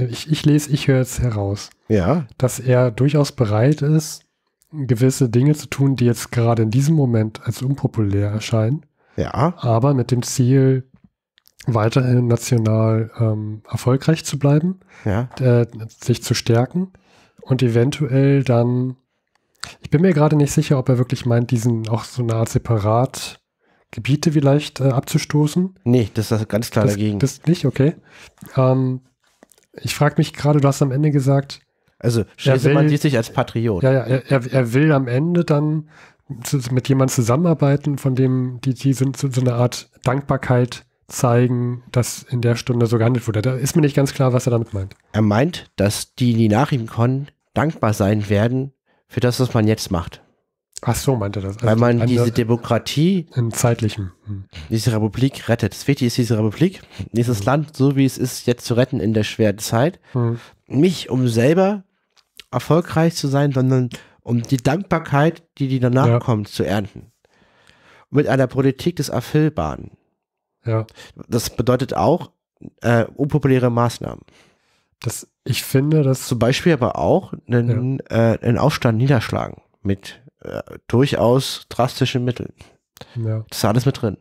ich, ich lese, ich höre jetzt heraus, ja. dass er durchaus bereit ist, gewisse Dinge zu tun, die jetzt gerade in diesem Moment als unpopulär erscheinen. Ja. Aber mit dem Ziel, weiterhin national ähm, erfolgreich zu bleiben, ja. äh, sich zu stärken und eventuell dann, ich bin mir gerade nicht sicher, ob er wirklich meint, diesen auch so eine Art separat Gebiete vielleicht äh, abzustoßen. Nee, das ist ganz klar das, dagegen. Das nicht, okay. Ähm, ich frage mich gerade, du hast am Ende gesagt. Also Schlesemann sieht sich als Patriot. Ja, ja, er, er will am Ende dann zu, mit jemandem zusammenarbeiten, von dem die, die so, so eine Art Dankbarkeit zeigen, dass in der Stunde so gehandelt wurde. Da ist mir nicht ganz klar, was er damit meint. Er meint, dass die, die nach ihm kommen, dankbar sein werden für das, was man jetzt macht. Ach so, meint er das. Also Weil man diese Demokratie. In zeitlichem. Hm. Diese Republik rettet. Das Wichtige ist diese Republik, dieses hm. Land, so wie es ist, jetzt zu retten in der schweren Zeit. Hm. Nicht um selber erfolgreich zu sein, sondern um die Dankbarkeit, die die danach ja. kommt, zu ernten. Mit einer Politik des Erfüllbaren. Ja. Das bedeutet auch äh, unpopuläre Maßnahmen. Das, ich finde, dass. Zum Beispiel aber auch einen, ja. äh, einen Aufstand niederschlagen mit äh, durchaus drastischen Mitteln. Ja. Das ist alles mit drin.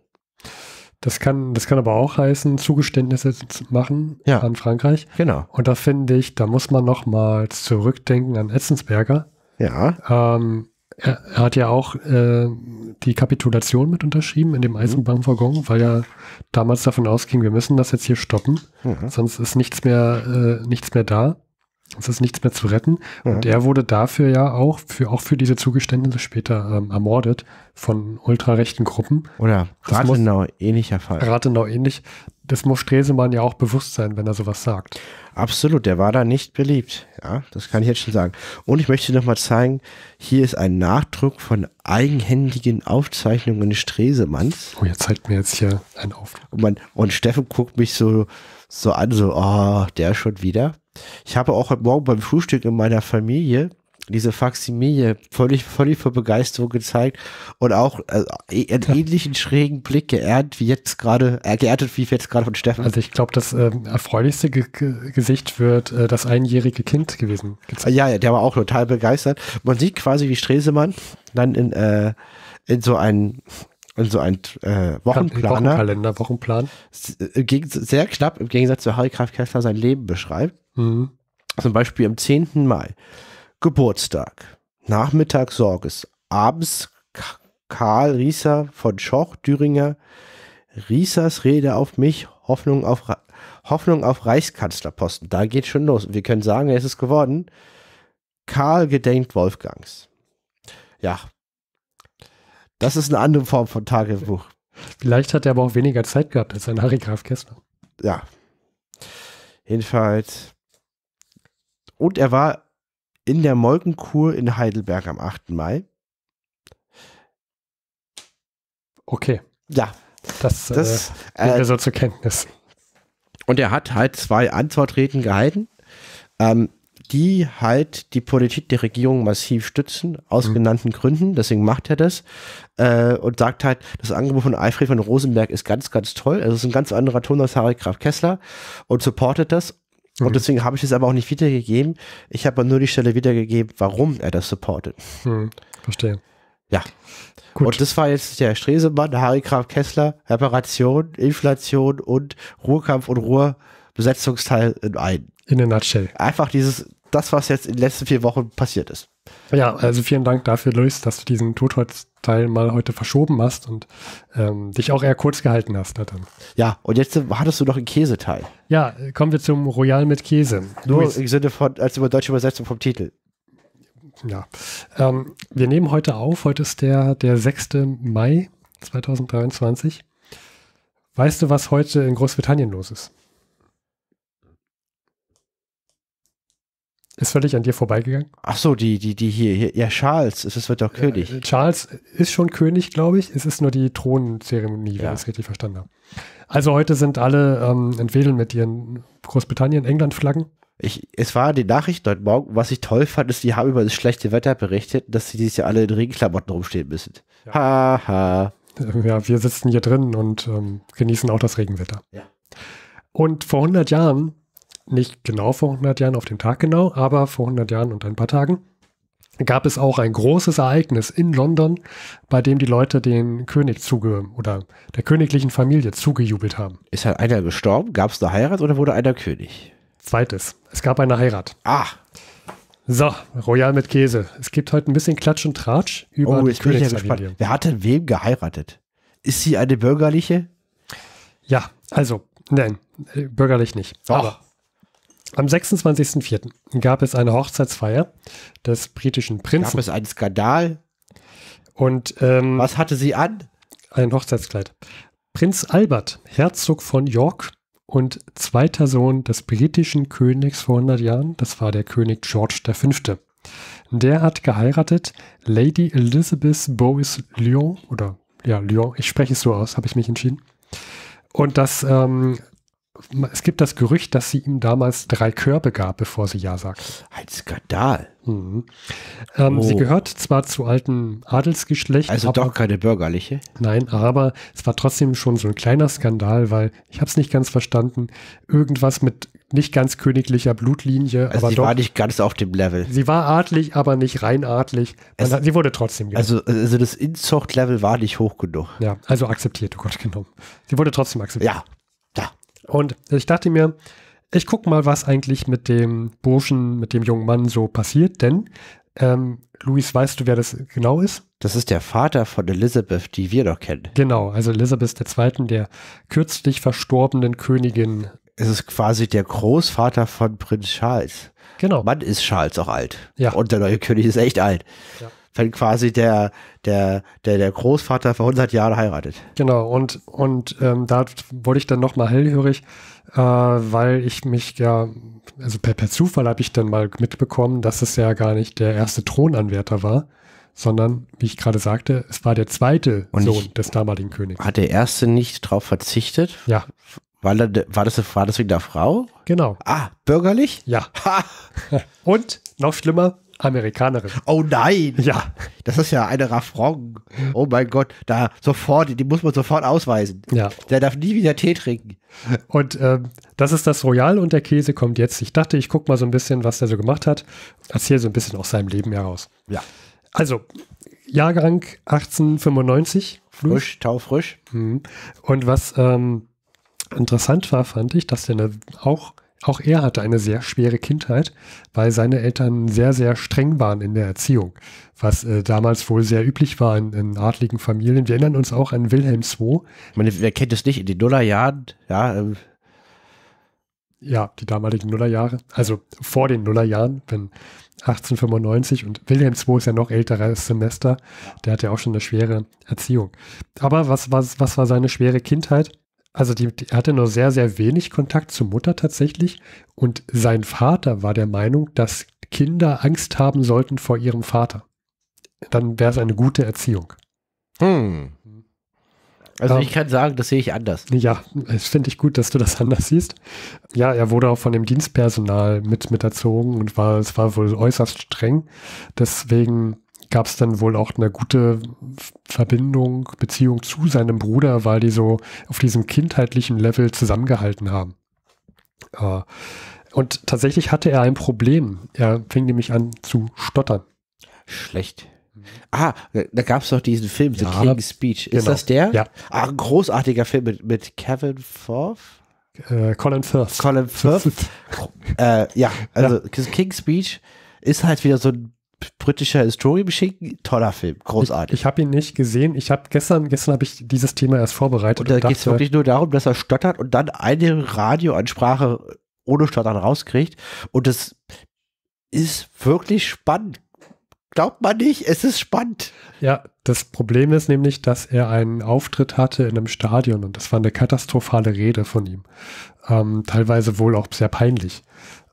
Das kann, das kann aber auch heißen, Zugeständnisse zu machen ja. an Frankreich. Genau. Und da finde ich, da muss man nochmals zurückdenken an Etzensberger. Ja. Ähm, er, er hat ja auch äh, die Kapitulation mit unterschrieben in dem mhm. Eisenbahnwaggon, weil er damals davon ausging, wir müssen das jetzt hier stoppen, mhm. sonst ist nichts mehr, äh, nichts mehr da. sonst ist nichts mehr zu retten. Mhm. Und er wurde dafür ja auch, für, auch für diese Zugeständnisse später ähm, ermordet von ultrarechten Gruppen. Oder Rathenau, ähnlicher Fall. Rathenau ähnlich das muss Stresemann ja auch bewusst sein, wenn er sowas sagt. Absolut, der war da nicht beliebt. Ja, das kann ich jetzt schon sagen. Und ich möchte nochmal zeigen, hier ist ein Nachdruck von eigenhändigen Aufzeichnungen Stresemanns. Oh, jetzt zeigt mir jetzt hier einen Aufdruck. Und, man, und Steffen guckt mich so, so an, so, oh, der schon wieder. Ich habe auch heute Morgen beim Frühstück in meiner Familie diese Faximilie völlig, völlig vor Begeisterung gezeigt und auch äh, einen ähnlichen schrägen Blick geerntet wie jetzt gerade, äh, geerntet wie jetzt gerade von Steffen. Also ich glaube, das ähm, erfreulichste G G Gesicht wird äh, das einjährige Kind gewesen. Gezeigt. Ja, ja, der war auch total begeistert. Man sieht quasi, wie Stresemann dann in, äh, in so einen also ein äh, Wochenplaner. Wochenkalender, Wochenplan. Äh, sehr knapp im Gegensatz zu Harry Kraft Kessler sein Leben beschreibt. Mhm. Zum Beispiel am 10. Mai Geburtstag. Nachmittag Sorges. Abends Karl Rieser von Schoch, Düringer. Riesers Rede auf mich, Hoffnung auf, Hoffnung auf Reichskanzlerposten. Da geht schon los. Wir können sagen, es ist geworden. Karl gedenkt Wolfgangs. Ja. Das ist eine andere Form von Tagebuch. Vielleicht hat er aber auch weniger Zeit gehabt als sein Harry Graf Kessler. Ja. Jedenfalls. Und er war in der Molkenkur in Heidelberg am 8. Mai. Okay. Ja. Das, äh, das äh, äh, so zur Kenntnis. Und er hat halt zwei Antwortreden gehalten, ähm, die halt die Politik der Regierung massiv stützen, aus mhm. genannten Gründen. Deswegen macht er das. Äh, und sagt halt, das Angebot von Alfred von Rosenberg ist ganz, ganz toll. Also es ist ein ganz anderer Ton als Harry Graf Kessler und supportet das. Und mhm. deswegen habe ich es aber auch nicht wiedergegeben. Ich habe nur die Stelle wiedergegeben, warum er das supportet. Hm, verstehe. Ja. Gut. Und das war jetzt der Stresemann, Harry Graf Kessler, Reparation, Inflation und Ruhrkampf und Ruhrbesetzungsteil in einem. In a nutshell. Einfach dieses, das, was jetzt in den letzten vier Wochen passiert ist. Ja, also vielen Dank dafür, Luis, dass du diesen Totholz Teil mal heute verschoben hast und ähm, dich auch eher kurz gehalten hast. Ne, dann. Ja, und jetzt hattest du noch einen Käseteil. Ja, kommen wir zum Royal mit Käse. Nur Luis. im Sinne von, als über deutsche Übersetzung vom Titel. Ja, ähm, wir nehmen heute auf, heute ist der, der 6. Mai 2023. Weißt du, was heute in Großbritannien los ist? Ist völlig an dir vorbeigegangen? Ach so, die, die, die hier, hier. Ja, Charles, es wird doch König. Ja, äh, Charles ist schon König, glaube ich. Es ist nur die Thronenzeremonie, ja. wenn ich es richtig verstanden habe. Also heute sind alle ähm, in Wedeln mit ihren Großbritannien, England-Flaggen. Ich, es war die Nachricht heute Morgen, was ich toll fand, ist, die haben über das schlechte Wetter berichtet, dass sie dieses Jahr alle in Regenklamotten rumstehen müssen. Haha. Ja. Ha. Ja, wir sitzen hier drin und ähm, genießen auch das Regenwetter. Ja. Und vor 100 Jahren nicht genau vor 100 Jahren, auf den Tag genau, aber vor 100 Jahren und ein paar Tagen gab es auch ein großes Ereignis in London, bei dem die Leute den König zuge oder der königlichen Familie zugejubelt haben. Ist halt einer gestorben? Gab es eine Heirat oder wurde einer König? Zweites. Es gab eine Heirat. Ah. So, Royal mit Käse. Es gibt heute ein bisschen Klatsch und Tratsch über oh, die Königsfamilie. Ja Wer hat denn wem geheiratet? Ist sie eine bürgerliche? Ja, also, nein, äh, bürgerlich nicht. Doch. Aber am 26.04. gab es eine Hochzeitsfeier des britischen Prinzen. Gab es einen Skandal? Und ähm, was hatte sie an? Ein Hochzeitskleid. Prinz Albert, Herzog von York und zweiter Sohn des britischen Königs vor 100 Jahren, das war der König George V. Der hat geheiratet Lady Elizabeth Bowes Lyon oder ja, Lyon, ich spreche es so aus, habe ich mich entschieden. Und das ähm, es gibt das Gerücht, dass sie ihm damals drei Körbe gab, bevor sie Ja sagte. Ein Skandal. Mhm. Ähm, oh. Sie gehört zwar zu alten Adelsgeschlecht. Also aber, doch keine bürgerliche. Nein, aber es war trotzdem schon so ein kleiner Skandal, weil ich habe es nicht ganz verstanden. Irgendwas mit nicht ganz königlicher Blutlinie. Also aber sie doch, war nicht ganz auf dem Level. Sie war adlig, aber nicht rein adlig. Es, hat, sie wurde trotzdem Also, also das Inzuchtlevel war nicht hoch genug. Ja, also akzeptiert, oh Gott, genommen. Sie wurde trotzdem akzeptiert. Ja, und ich dachte mir, ich gucke mal, was eigentlich mit dem Burschen, mit dem jungen Mann so passiert, denn ähm, Luis, weißt du, wer das genau ist? Das ist der Vater von Elizabeth, die wir doch kennen. Genau, also Elizabeth II., der kürzlich verstorbenen Königin. Es ist quasi der Großvater von Prinz Charles. Genau. Mann ist Charles auch alt. Ja. Und der neue König ist echt alt. Ja wenn quasi der, der, der, der Großvater vor 100 Jahren heiratet. Genau, und, und ähm, da wurde ich dann nochmal hellhörig, äh, weil ich mich ja, also per, per Zufall habe ich dann mal mitbekommen, dass es ja gar nicht der erste Thronanwärter war, sondern, wie ich gerade sagte, es war der zweite und Sohn des damaligen Königs. Hat der erste nicht darauf verzichtet? Ja. War, da, war, das, war das wegen der Frau? Genau. Ah, bürgerlich? Ja. Ha. und noch schlimmer, Amerikanerin. Oh nein! Ja. Das ist ja eine Raffron. Oh mein Gott, da sofort, die muss man sofort ausweisen. Ja. Der darf nie wieder Tee trinken. Und ähm, das ist das Royal und der Käse kommt jetzt. Ich dachte, ich gucke mal so ein bisschen, was der so gemacht hat. Erzähl so ein bisschen aus seinem Leben heraus. Ja. Also, Jahrgang 1895. Flug. Frisch, taufrisch. Mhm. Und was ähm, interessant war, fand ich, dass der eine, auch auch er hatte eine sehr schwere Kindheit, weil seine Eltern sehr, sehr streng waren in der Erziehung, was äh, damals wohl sehr üblich war in, in, adligen Familien. Wir erinnern uns auch an Wilhelm II. Ich meine, wer kennt es nicht? In den Nullerjahren, ja. Ähm. Ja, die damaligen Nullerjahre, also vor den Nullerjahren, wenn 1895 und Wilhelm II ist ja noch älteres Semester, der hatte ja auch schon eine schwere Erziehung. Aber was, was, was war seine schwere Kindheit? also die, die hatte nur sehr, sehr wenig Kontakt zur Mutter tatsächlich. Und sein Vater war der Meinung, dass Kinder Angst haben sollten vor ihrem Vater. Dann wäre es eine gute Erziehung. Hm. Also ähm, ich kann sagen, das sehe ich anders. Ja, das finde ich gut, dass du das anders siehst. Ja, er wurde auch von dem Dienstpersonal mit, mit erzogen und war, es war wohl äußerst streng. Deswegen gab es dann wohl auch eine gute Verbindung, Beziehung zu seinem Bruder, weil die so auf diesem kindheitlichen Level zusammengehalten haben. Äh, und tatsächlich hatte er ein Problem. Er fing nämlich an zu stottern. Schlecht. Ah, äh, da gab es doch diesen Film, ja, The King's Speech. Ist genau. das der? Ja. Ah, ein großartiger Film mit, mit Kevin Forth. Äh, Colin Firth. Colin Firth. äh, ja, also ja. King's Speech ist halt wieder so ein britischer Historie beschicken. Toller Film, großartig. Ich, ich habe ihn nicht gesehen. Ich habe gestern, gestern habe ich dieses Thema erst vorbereitet. Und da geht es wirklich nur darum, dass er stottert und dann eine Radioansprache ohne Stottern rauskriegt. Und das ist wirklich spannend. Glaubt man nicht, es ist spannend. Ja, das Problem ist nämlich, dass er einen Auftritt hatte in einem Stadion und das war eine katastrophale Rede von ihm. Ähm, teilweise wohl auch sehr peinlich.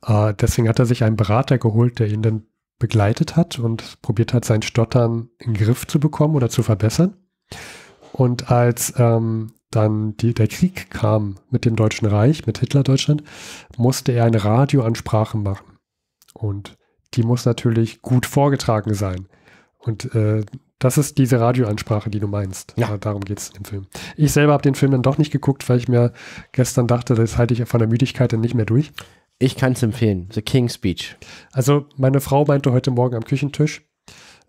Äh, deswegen hat er sich einen Berater geholt, der ihn dann begleitet hat und probiert hat, sein Stottern in den Griff zu bekommen oder zu verbessern. Und als ähm, dann die, der Krieg kam mit dem Deutschen Reich, mit Hitler-Deutschland, musste er eine Radioansprache machen. Und die muss natürlich gut vorgetragen sein. Und äh, das ist diese Radioansprache, die du meinst. Ja. Äh, darum geht es im Film. Ich selber habe den Film dann doch nicht geguckt, weil ich mir gestern dachte, das halte ich von der Müdigkeit dann nicht mehr durch. Ich kann es empfehlen. The King's Speech. Also, meine Frau meinte heute Morgen am Küchentisch.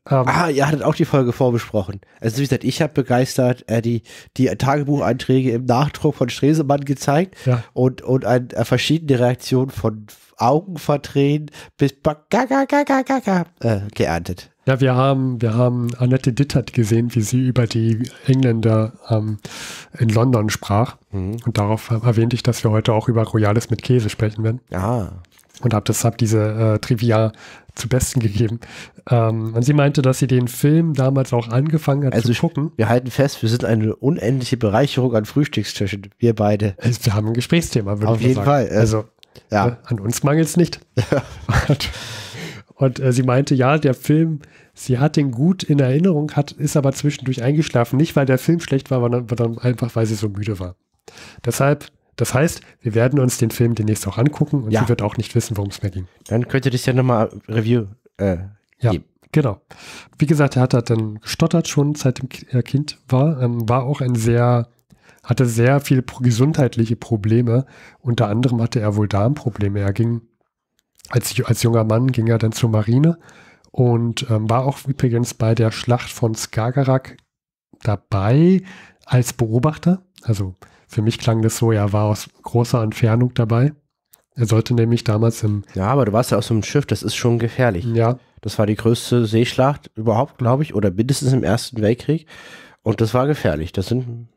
Ähm, ah, ihr hattet auch die Folge vorbesprochen. Also, wie gesagt, ich habe begeistert äh, die, die Tagebucheinträge im Nachdruck von Stresemann gezeigt ja. und, und ein, äh, verschiedene Reaktionen von Augen verdrehen bis ba- ga, ga, ga, ga, ga, ga, äh, geerntet. Ja, wir haben, wir haben Annette Dittert gesehen, wie sie über die Engländer ähm, in London sprach. Mhm. Und darauf ähm, erwähnte ich, dass wir heute auch über Royales mit Käse sprechen werden. Ah. Und habe deshalb diese äh, Trivia zu Besten gegeben. Ähm, und sie meinte, dass sie den Film damals auch angefangen hat also zu gucken. Wir halten fest, wir sind eine unendliche Bereicherung an Frühstückstischen, wir beide. Also wir haben ein Gesprächsthema, würde Auf ich jeden Fall. Also, ja. Äh, an uns mangelt es nicht. Ja. Und äh, sie meinte, ja, der Film, sie hat den gut in Erinnerung, hat, ist aber zwischendurch eingeschlafen. Nicht, weil der Film schlecht war, sondern einfach, weil sie so müde war. Deshalb, das heißt, wir werden uns den Film demnächst auch angucken und ja. sie wird auch nicht wissen, worum es mir ging. Dann könnte das ja nochmal Review äh, ja. geben. Genau. Wie gesagt, er hat dann gestottert schon, seitdem er Kind war. Ähm, war auch ein sehr, hatte sehr viele gesundheitliche Probleme. Unter anderem hatte er wohl Darmprobleme. Er ging als, als junger Mann ging er dann zur Marine und ähm, war auch übrigens bei der Schlacht von Skagerrak dabei als Beobachter. Also für mich klang das so, er war aus großer Entfernung dabei. Er sollte nämlich damals im. Ja, aber du warst ja aus so einem Schiff, das ist schon gefährlich. Ja. Das war die größte Seeschlacht überhaupt, glaube ich, oder mindestens im Ersten Weltkrieg. Und das war gefährlich. Das sind.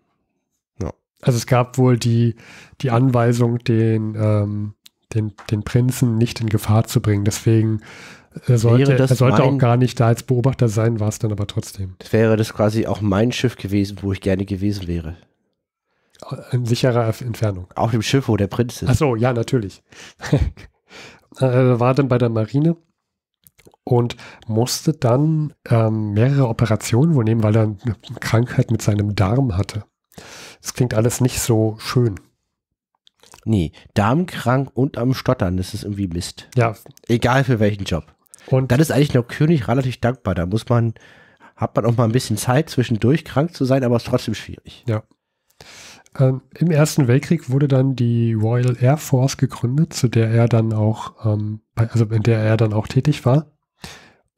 Ja. Also es gab wohl die, die Anweisung, den ähm, den, den Prinzen nicht in Gefahr zu bringen. Deswegen äh, er sollte, er sollte mein, auch gar nicht da als Beobachter sein, war es dann aber trotzdem. Das wäre das quasi auch mein Schiff gewesen, wo ich gerne gewesen wäre. Äh, in sicherer Entfernung. Auf dem Schiff, wo der Prinz ist. Achso, ja, natürlich. Äh, er war dann bei der Marine und musste dann ähm, mehrere Operationen wohl nehmen, weil er eine Krankheit mit seinem Darm hatte. Das klingt alles nicht so schön. Nee, darmkrank und am Stottern, das ist irgendwie Mist. Ja. Egal für welchen Job. Und dann ist eigentlich noch König relativ dankbar. Da muss man, hat man auch mal ein bisschen Zeit, zwischendurch krank zu sein, aber es ist trotzdem schwierig. Ja. Ähm, Im Ersten Weltkrieg wurde dann die Royal Air Force gegründet, zu der er dann auch, ähm, also in der er dann auch tätig war.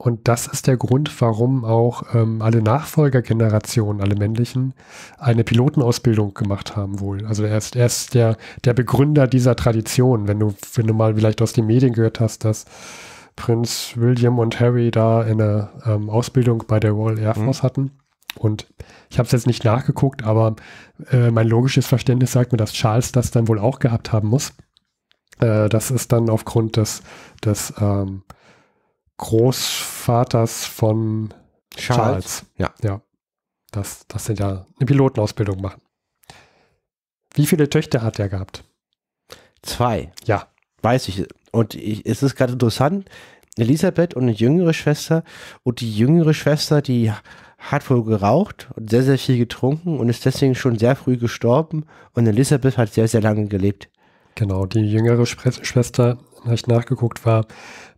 Und das ist der Grund, warum auch ähm, alle Nachfolgergenerationen, alle männlichen, eine Pilotenausbildung gemacht haben wohl. Also er ist, er ist der, der Begründer dieser Tradition. Wenn du, wenn du mal vielleicht aus den Medien gehört hast, dass Prinz William und Harry da eine ähm, Ausbildung bei der Royal Air mhm. Force mhm. hatten. Und ich habe es jetzt nicht nachgeguckt, aber äh, mein logisches Verständnis sagt mir, dass Charles das dann wohl auch gehabt haben muss. Äh, das ist dann aufgrund des, des ähm, Großvaters von Charles. Charles. Ja. ja. Das, das sind ja eine Pilotenausbildung machen. Wie viele Töchter hat er gehabt? Zwei. Ja. Weiß ich. Und ich, es ist gerade interessant, Elisabeth und eine jüngere Schwester. Und die jüngere Schwester, die hat wohl geraucht und sehr, sehr viel getrunken und ist deswegen schon sehr früh gestorben. Und Elisabeth hat sehr, sehr lange gelebt. Genau, die jüngere Schwester, habe ich nachgeguckt, war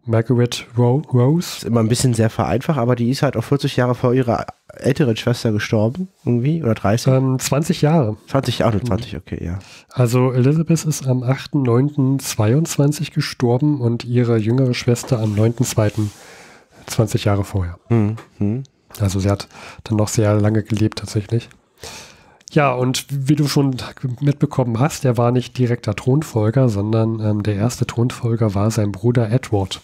Margaret Ro Rose. Ist immer ein bisschen sehr vereinfacht, aber die ist halt auch 40 Jahre vor ihrer älteren Schwester gestorben, irgendwie, oder 30? Ähm, 20 Jahre. 20 Jahre, 20, okay, ja. Also Elizabeth ist am 8.9.22 gestorben und ihre jüngere Schwester am 9.2. 20 Jahre vorher. Mhm, mhm. Also sie hat dann noch sehr lange gelebt tatsächlich. Ja, und wie du schon mitbekommen hast, er war nicht direkter Thronfolger, sondern ähm, der erste Thronfolger war sein Bruder Edward.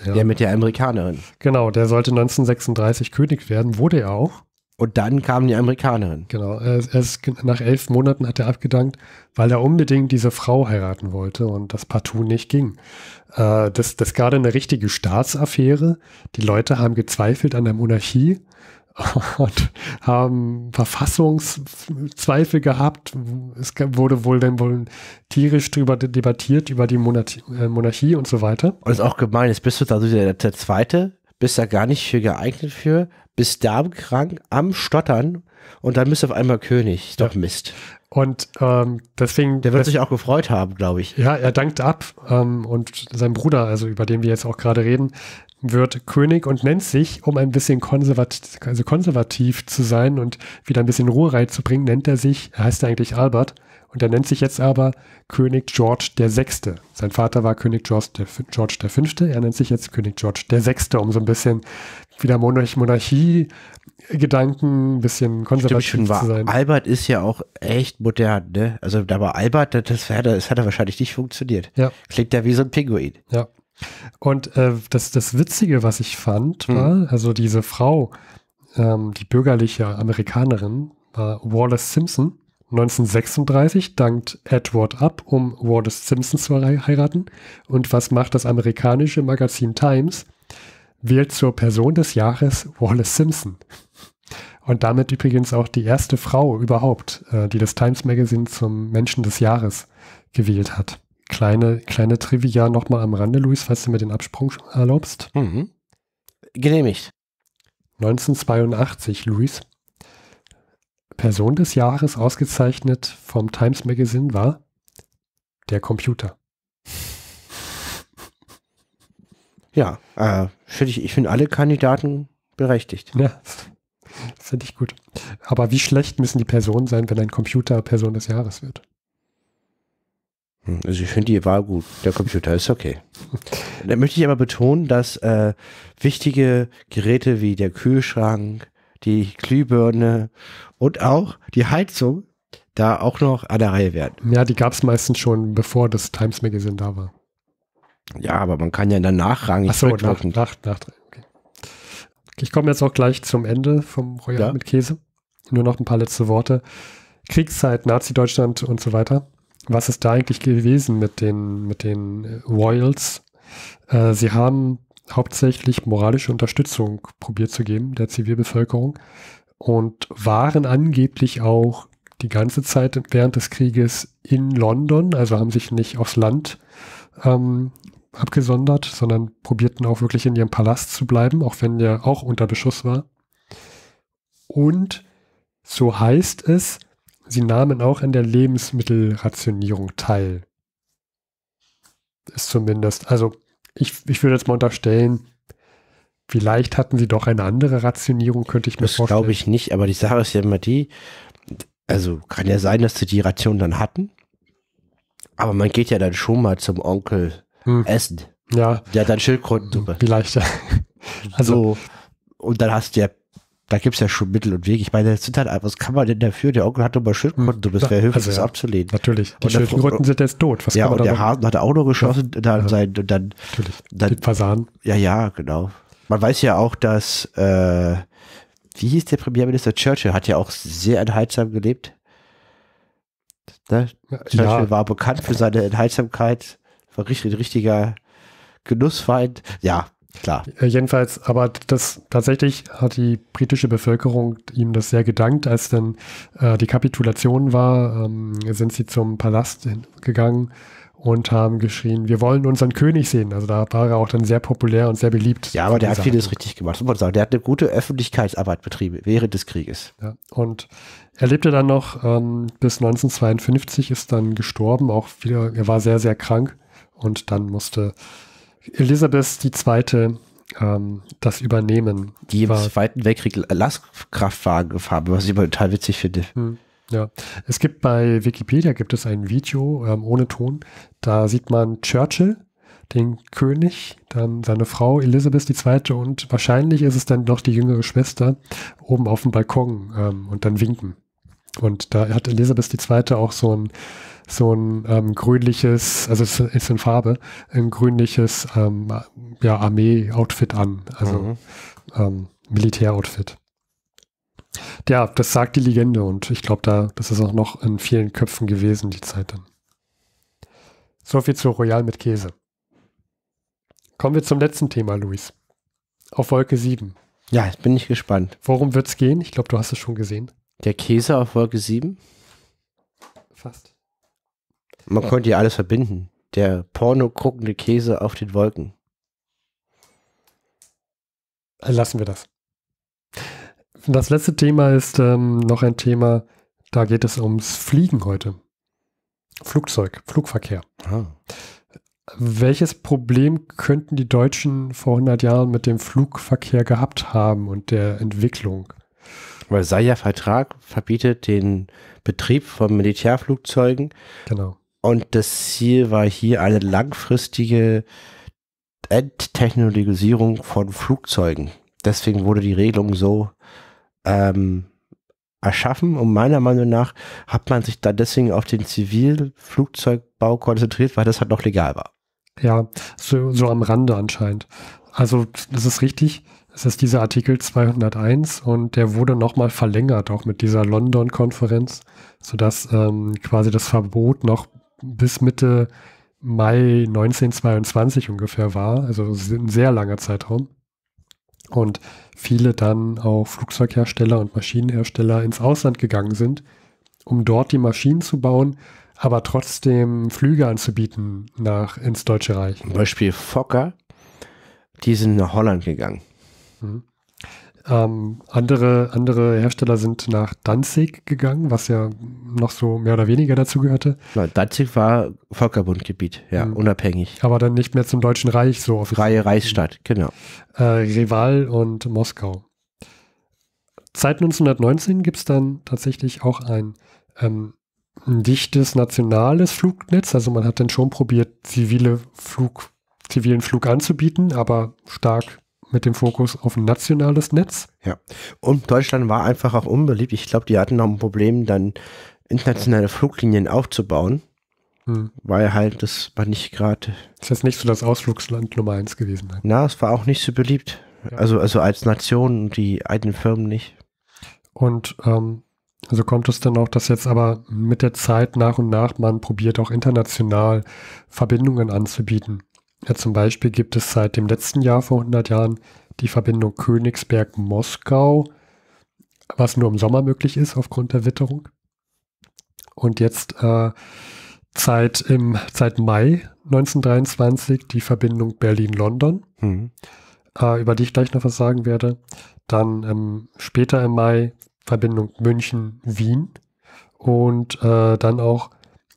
Der, der mit der Amerikanerin. Genau, der sollte 1936 König werden, wurde er auch. Und dann kam die Amerikanerin. Genau. Er ist, nach elf Monaten hat er abgedankt, weil er unbedingt diese Frau heiraten wollte und das partout nicht ging. Äh, das, das gerade eine richtige Staatsaffäre. Die Leute haben gezweifelt an der Monarchie. und haben Verfassungszweifel gehabt. Es wurde wohl dann wohl tierisch darüber debattiert, über die Monarchie, äh, Monarchie und so weiter. Und ist auch gemein, jetzt bist du da also der, der Zweite, bist da gar nicht für geeignet für, bist da krank, am Stottern und dann bist du auf einmal König. Ist doch Mist. Und ähm, deswegen. Der wird sich auch gefreut haben, glaube ich. Ja, er dankt ab. Ähm, und sein Bruder, also über den wir jetzt auch gerade reden, wird König und nennt sich, um ein bisschen konservativ, also konservativ zu sein und wieder ein bisschen Ruhe reinzubringen, nennt er sich, er heißt eigentlich Albert, und er nennt sich jetzt aber König George der Sechste. Sein Vater war König George der, Fünfte, er nennt sich jetzt König George der Sechste, um so ein bisschen wieder Monarch Monarchie-Gedanken, ein bisschen konservativ Stimmt, zu sein. Albert ist ja auch echt modern, ne? Also da war Albert, das, das, das hat er wahrscheinlich nicht funktioniert. Ja. Klingt ja wie so ein Pinguin. Ja. Und äh, das, das Witzige, was ich fand, hm. war, also diese Frau, ähm, die bürgerliche Amerikanerin, war Wallace Simpson, 1936 dankt Edward ab, um Wallace Simpson zu heiraten. Und was macht das amerikanische Magazin Times? Wählt zur Person des Jahres Wallace Simpson. Und damit übrigens auch die erste Frau überhaupt, äh, die das Times Magazine zum Menschen des Jahres gewählt hat kleine, kleine Trivia nochmal am Rande, Luis, falls du mir den Absprung erlaubst. Mhm. Genehmigt. 1982, Luis. Person des Jahres ausgezeichnet vom Times Magazine war der Computer. Ja, äh, ich, ich finde alle Kandidaten berechtigt. Ja, finde ich gut. Aber wie schlecht müssen die Personen sein, wenn ein Computer Person des Jahres wird? Hm, also ich finde, die war gut. Der Computer ist okay. Dann möchte ich aber betonen, dass äh, wichtige Geräte wie der Kühlschrank, die Glühbirne und auch die Heizung da auch noch an der Reihe werden. Ja, die gab es meistens schon, bevor das Times Magazine da war. Ja, aber man kann ja dann nachrangig Ach so, nach, nach, nach, okay. Ich komme jetzt auch gleich zum Ende vom Royal ja. mit Käse. Nur noch ein paar letzte Worte. Kriegszeit, Nazi-Deutschland und so weiter was ist da eigentlich gewesen mit den, mit den äh, Royals? Äh, sie haben hauptsächlich moralische Unterstützung probiert zu geben der Zivilbevölkerung und waren angeblich auch die ganze Zeit während des Krieges in London, also haben sich nicht aufs Land ähm, abgesondert, sondern probierten auch wirklich in ihrem Palast zu bleiben, auch wenn der auch unter Beschuss war. Und so heißt es, Sie nahmen auch an der Lebensmittelrationierung teil. Ist zumindest, also ich, ich würde jetzt mal unterstellen, vielleicht hatten sie doch eine andere Rationierung, könnte ich mir vorstellen. Das glaube ich nicht, aber die Sache ist ja immer die, also kann ja sein, dass sie die Ration dann hatten, aber man geht ja dann schon mal zum Onkel hm. essen. Ja. Der hat dann Schildkrötensuppe. Vielleicht, ja. Also, so. und dann hast du ja da gibt es ja schon Mittel und Wege. Ich meine, das sind halt, was kann man denn dafür? Der Onkel hat doch mal Schildkröten, hm. du bist ja hilflos, also das abzulehnen. Natürlich. Die Schildkröten sind jetzt tot. Was ja, und der Hasen hat auch noch geschossen. Dann, sein, dann, dann, Den Fasan. Ja, ja, genau. Man weiß ja auch, dass, äh, wie hieß der Premierminister? Churchill hat ja auch sehr enthaltsam gelebt. Ne? Ja, Churchill war bekannt für seine Enthaltsamkeit, war richtig, richtiger Genussfeind. Ja, Klar. Äh, jedenfalls, aber das tatsächlich hat die britische Bevölkerung ihm das sehr gedankt, als dann äh, die Kapitulation war, ähm, sind sie zum Palast gegangen und haben geschrien, wir wollen unseren König sehen. Also da war er auch dann sehr populär und sehr beliebt. Ja, aber der hat vieles richtig gemacht, muss man sagen. Der hat eine gute Öffentlichkeitsarbeit betrieben während des Krieges. Ja, und er lebte dann noch ähm, bis 1952, ist dann gestorben, auch wieder, er war sehr, sehr krank und dann musste Elisabeth II. Ähm, das übernehmen. Die im war, Zweiten Weltkrieg Lastkraftwagen gefahren, was ich total witzig finde. Hm, ja, es gibt bei Wikipedia gibt es ein Video ähm, ohne Ton. Da sieht man Churchill, den König, dann seine Frau Elisabeth II. und wahrscheinlich ist es dann noch die jüngere Schwester oben auf dem Balkon ähm, und dann winken. Und da hat Elisabeth II. auch so ein so ein ähm, grünliches, also es ist in Farbe, ein grünliches ähm, ja, Armee-Outfit an, also mhm. ähm, Militär-Outfit. Ja, das sagt die Legende und ich glaube, da, das ist auch noch in vielen Köpfen gewesen, die Zeit dann. So viel zu Royal mit Käse. Kommen wir zum letzten Thema, Luis. Auf Wolke 7. Ja, jetzt bin ich gespannt. Worum wird es gehen? Ich glaube, du hast es schon gesehen. Der Käse auf Wolke 7? Fast. Man ja. konnte ja alles verbinden. Der porno guckende Käse auf den Wolken. Äh, lassen wir das. Das letzte Thema ist ähm, noch ein Thema, da geht es ums Fliegen heute. Flugzeug, Flugverkehr. Ah. Welches Problem könnten die Deutschen vor 100 Jahren mit dem Flugverkehr gehabt haben und der Entwicklung? Weil Seier Vertrag verbietet den Betrieb von Militärflugzeugen. Genau. Und das Ziel war hier eine langfristige Enttechnologisierung von Flugzeugen. Deswegen wurde die Regelung so ähm, erschaffen. Und meiner Meinung nach hat man sich da deswegen auf den Zivilflugzeugbau konzentriert, weil das halt noch legal war. Ja, so, so am Rande anscheinend. Also das ist richtig. Es ist dieser Artikel 201 und der wurde nochmal verlängert, auch mit dieser London-Konferenz, sodass ähm, quasi das Verbot noch bis Mitte Mai 1922 ungefähr war, also ein sehr langer Zeitraum. Und viele dann auch Flugzeughersteller und Maschinenhersteller ins Ausland gegangen sind, um dort die Maschinen zu bauen, aber trotzdem Flüge anzubieten nach ins Deutsche Reich. Zum Beispiel Fokker, die sind nach Holland gegangen. Mhm. Ähm, andere, andere Hersteller sind nach Danzig gegangen, was ja noch so mehr oder weniger dazu gehörte. Genau, Danzig war Völkerbundgebiet, ja, mhm. unabhängig. Aber dann nicht mehr zum Deutschen Reich so auf Reihe Reichsstadt, genau. Äh, Reval und Moskau. Seit 1919 gibt es dann tatsächlich auch ein ähm, dichtes nationales Flugnetz. Also man hat dann schon probiert, zivile Flug, zivilen Flug anzubieten, aber stark mit dem Fokus auf ein nationales Netz. Ja, und Deutschland war einfach auch unbeliebt. Ich glaube, die hatten noch ein Problem, dann internationale Fluglinien aufzubauen, hm. weil halt das war nicht gerade. Ist jetzt nicht so das Ausflugsland Nummer eins gewesen. Nein. Na, es war auch nicht so beliebt. Ja. Also, also als Nation und die eigenen Firmen nicht. Und ähm, also kommt es dann auch, dass jetzt aber mit der Zeit nach und nach man probiert, auch international Verbindungen anzubieten. Ja, zum Beispiel gibt es seit dem letzten Jahr vor 100 Jahren die Verbindung Königsberg-Moskau, was nur im Sommer möglich ist aufgrund der Witterung. Und jetzt äh, seit, im, seit Mai 1923 die Verbindung Berlin-London, mhm. äh, über die ich gleich noch was sagen werde. Dann ähm, später im Mai Verbindung München-Wien. Und äh, dann auch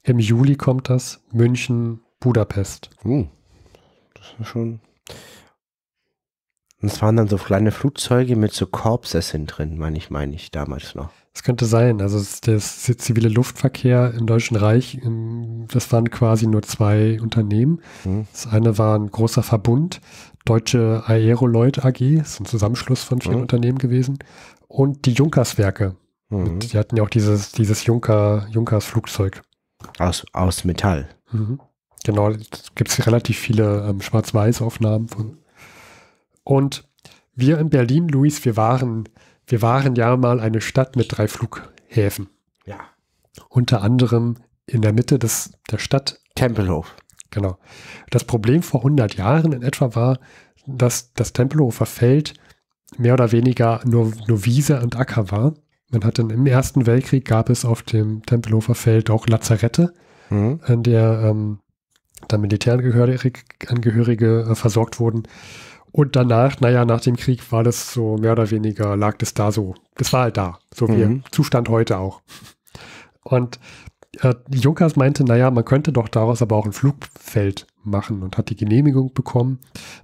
im Juli kommt das München-Budapest. Mhm schon. Und es waren dann so kleine Flugzeuge mit so Korbsesseln drin, meine ich, meine ich damals noch. Das könnte sein. Also der zivile Luftverkehr im Deutschen Reich, das waren quasi nur zwei Unternehmen. Hm. Das eine war ein großer Verbund, Deutsche Aeroleut AG, das ist ein Zusammenschluss von vier hm. Unternehmen gewesen. Und die Junkerswerke. Hm. Mit, mhm. die hatten ja auch dieses, dieses Junker, Junkers-Flugzeug. Aus, aus Metall. Mhm. Genau, gibt es relativ viele ähm, Schwarz-Weiß-Aufnahmen von. Und wir in Berlin, Luis, wir waren, wir waren ja mal eine Stadt mit drei Flughäfen. Ja. Unter anderem in der Mitte des, der Stadt. Tempelhof. Genau. Das Problem vor 100 Jahren in etwa war, dass das Tempelhofer Feld mehr oder weniger nur, nur Wiese und Acker war. Man hat dann im Ersten Weltkrieg gab es auf dem Tempelhofer Feld auch Lazarette, mhm. in der ähm, da Militärangehörige äh, versorgt wurden. Und danach, naja, nach dem Krieg war das so mehr oder weniger, lag das da so. Das war halt da, so wie mhm. Zustand heute auch. Und äh, Junkers meinte, naja, man könnte doch daraus aber auch ein Flugfeld machen und hat die Genehmigung bekommen,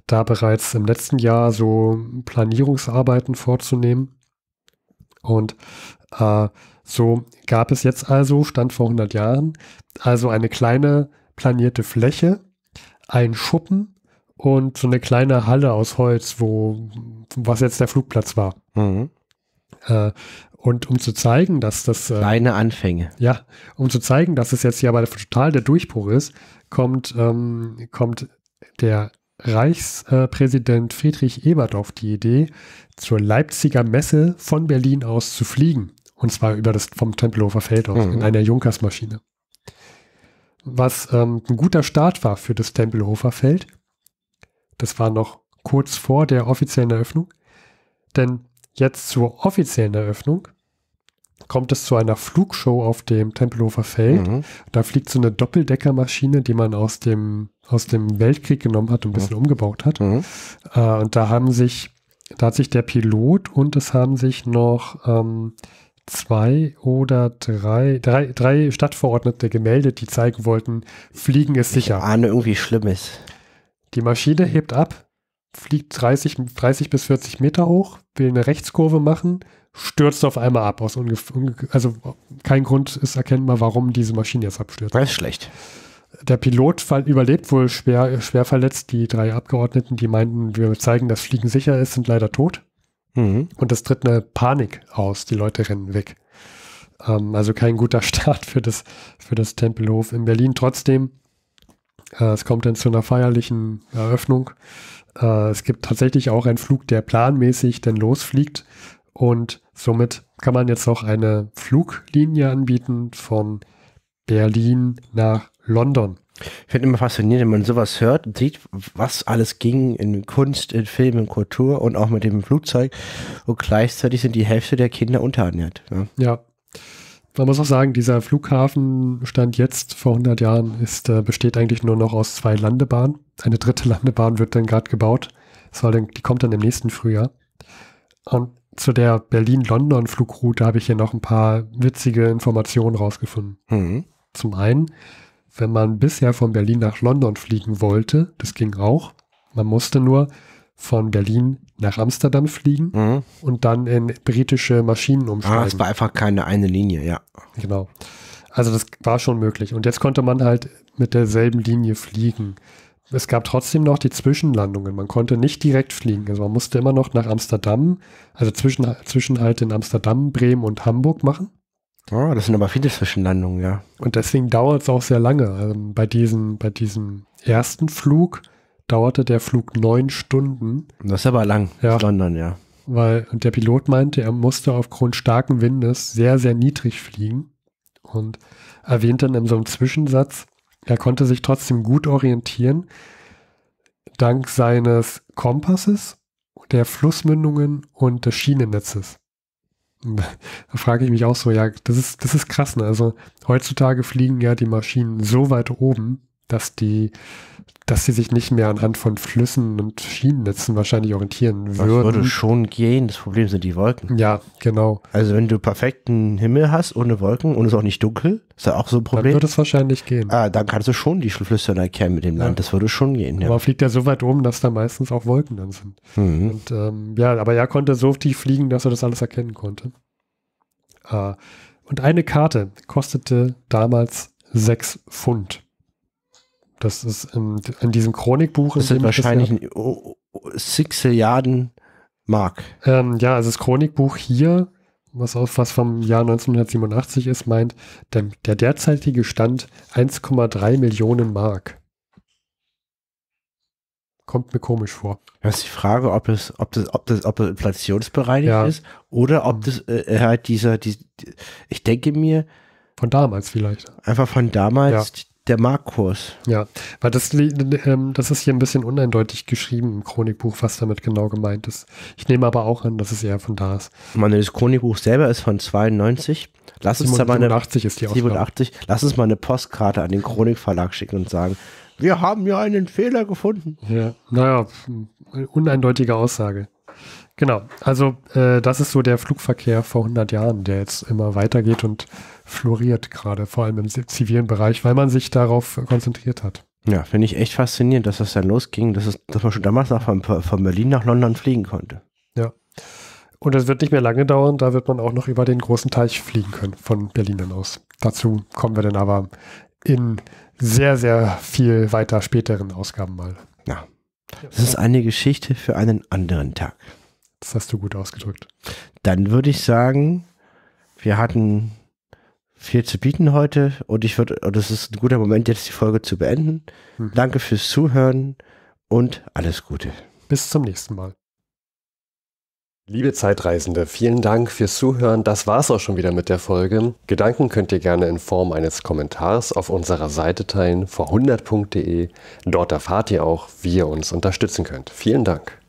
da bereits im letzten Jahr so Planierungsarbeiten vorzunehmen. Und äh, so gab es jetzt also, stand vor 100 Jahren, also eine kleine planierte Fläche, ein Schuppen und so eine kleine Halle aus Holz, wo was jetzt der Flugplatz war. Mhm. Äh, und um zu zeigen, dass das äh, kleine Anfänge. Ja, um zu zeigen, dass es jetzt hier aber total der Durchbruch ist, kommt ähm, kommt der Reichspräsident Friedrich Ebert auf die Idee, zur Leipziger Messe von Berlin aus zu fliegen. Und zwar über das vom Tempelhofer Feld aus mhm. in einer Junkersmaschine was ähm, ein guter Start war für das Tempelhofer Feld. Das war noch kurz vor der offiziellen Eröffnung. Denn jetzt zur offiziellen Eröffnung kommt es zu einer Flugshow auf dem Tempelhofer Feld. Mhm. Da fliegt so eine Doppeldeckermaschine, die man aus dem, aus dem Weltkrieg genommen hat und ein bisschen mhm. umgebaut hat. Mhm. Äh, und da haben sich, da hat sich der Pilot und es haben sich noch ähm, zwei oder drei, drei, drei Stadtverordnete gemeldet, die zeigen wollten, Fliegen ist sicher. Ich ahne irgendwie Schlimmes. Die Maschine hebt ab, fliegt 30, 30 bis 40 Meter hoch, will eine Rechtskurve machen, stürzt auf einmal ab. Aus also kein Grund ist erkennbar, warum diese Maschine jetzt abstürzt. Das ist schlecht. Der Pilot überlebt wohl schwer, schwer verletzt. Die drei Abgeordneten, die meinten, wir zeigen, dass Fliegen sicher ist, sind leider tot. Mhm. Und das tritt eine Panik aus. Die Leute rennen weg. Ähm, also kein guter Start für das, für das Tempelhof in Berlin. Trotzdem, äh, es kommt dann zu einer feierlichen Eröffnung. Äh, es gibt tatsächlich auch einen Flug, der planmäßig dann losfliegt. Und somit kann man jetzt auch eine Fluglinie anbieten von Berlin nach London. Ich finde immer faszinierend, wenn man sowas hört und sieht, was alles ging in Kunst, in Film, in Kultur und auch mit dem Flugzeug. Und gleichzeitig sind die Hälfte der Kinder unterernährt. Ja. ja. Man muss auch sagen, dieser Flughafenstand jetzt vor 100 Jahren, ist, äh, besteht eigentlich nur noch aus zwei Landebahnen. Eine dritte Landebahn wird dann gerade gebaut. Dann, die kommt dann im nächsten Frühjahr. Und zu der Berlin-London-Flugroute habe ich hier noch ein paar witzige Informationen rausgefunden. Mhm. Zum einen wenn man bisher von Berlin nach London fliegen wollte, das ging auch. Man musste nur von Berlin nach Amsterdam fliegen mhm. und dann in britische Maschinen ah, umsteigen. Ah, es war einfach keine eine Linie, ja. Genau. Also das war schon möglich. Und jetzt konnte man halt mit derselben Linie fliegen. Es gab trotzdem noch die Zwischenlandungen. Man konnte nicht direkt fliegen. Also man musste immer noch nach Amsterdam, also Zwischen, Zwischenhalt in Amsterdam, Bremen und Hamburg machen. Oh, das sind aber viele Zwischenlandungen, ja. Und deswegen dauert es auch sehr lange. Also bei, diesem, bei diesem ersten Flug dauerte der Flug neun Stunden. Das ist aber lang, ja. London, ja. Weil und der Pilot meinte, er musste aufgrund starken Windes sehr, sehr niedrig fliegen und erwähnt dann in so einem Zwischensatz, er konnte sich trotzdem gut orientieren, dank seines Kompasses, der Flussmündungen und des Schienennetzes da frage ich mich auch so, ja, das ist, das ist krass. Ne? Also heutzutage fliegen ja die Maschinen so weit oben, dass die dass sie sich nicht mehr anhand von Flüssen und Schienennetzen wahrscheinlich orientieren würden. Das würde schon gehen. Das Problem sind die Wolken. Ja, genau. Also wenn du perfekten Himmel hast, ohne Wolken und es auch nicht dunkel, ist ja auch so ein Problem. Dann würde es wahrscheinlich gehen. Ah, dann kannst du schon die Flüsse erkennen mit dem Land. Ja. Das würde schon gehen. Ja. Aber fliegt ja so weit oben, dass da meistens auch Wolken dann sind. Mhm. Und, ähm, ja, aber er konnte so tief fliegen, dass er das alles erkennen konnte. Ah, und eine Karte kostete damals sechs Pfund. Das ist in, in diesem Chronikbuch. Das sind wahrscheinlich das oh, oh, Milliarden Mark. Ähm, ja, also das Chronikbuch hier, was, auf, was vom Jahr 1987 ist, meint, der, der derzeitige Stand 1,3 Millionen Mark. Kommt mir komisch vor. Das ist die Frage, ob es, ob das, ob das, ob das inflationsbereinigt ja. ist oder ob mhm. das äh, halt dieser, die, ich denke mir. Von damals vielleicht. Einfach von damals, ja der Markus. Ja, weil das, ähm, das ist hier ein bisschen uneindeutig geschrieben im Chronikbuch, was damit genau gemeint ist. Ich nehme aber auch an, dass es eher von da ist. Ich Meine, das Chronikbuch selber ist von 92. Lass uns da mal eine, 87 ist die 87. Lass uns mal eine Postkarte an den Chronikverlag schicken und sagen, wir haben ja einen Fehler gefunden. Ja, naja, uneindeutige Aussage. Genau, also äh, das ist so der Flugverkehr vor 100 Jahren, der jetzt immer weitergeht und floriert gerade, vor allem im zivilen Bereich, weil man sich darauf konzentriert hat. Ja, finde ich echt faszinierend, dass das dann losging, dass, es, dass man schon damals noch von, von Berlin nach London fliegen konnte. Ja, und es wird nicht mehr lange dauern, da wird man auch noch über den großen Teich fliegen können, von Berlin dann aus. Dazu kommen wir dann aber in sehr, sehr viel weiter späteren Ausgaben mal. Ja, das ist eine Geschichte für einen anderen Tag. Das hast du gut ausgedrückt. Dann würde ich sagen, wir hatten viel zu bieten heute und ich würde, das ist ein guter Moment, jetzt die Folge zu beenden. Mhm. Danke fürs Zuhören und alles Gute. Bis zum nächsten Mal. Liebe Zeitreisende, vielen Dank fürs Zuhören. Das war's auch schon wieder mit der Folge. Gedanken könnt ihr gerne in Form eines Kommentars auf unserer Seite teilen, vor100.de. Dort erfahrt ihr auch, wie ihr uns unterstützen könnt. Vielen Dank.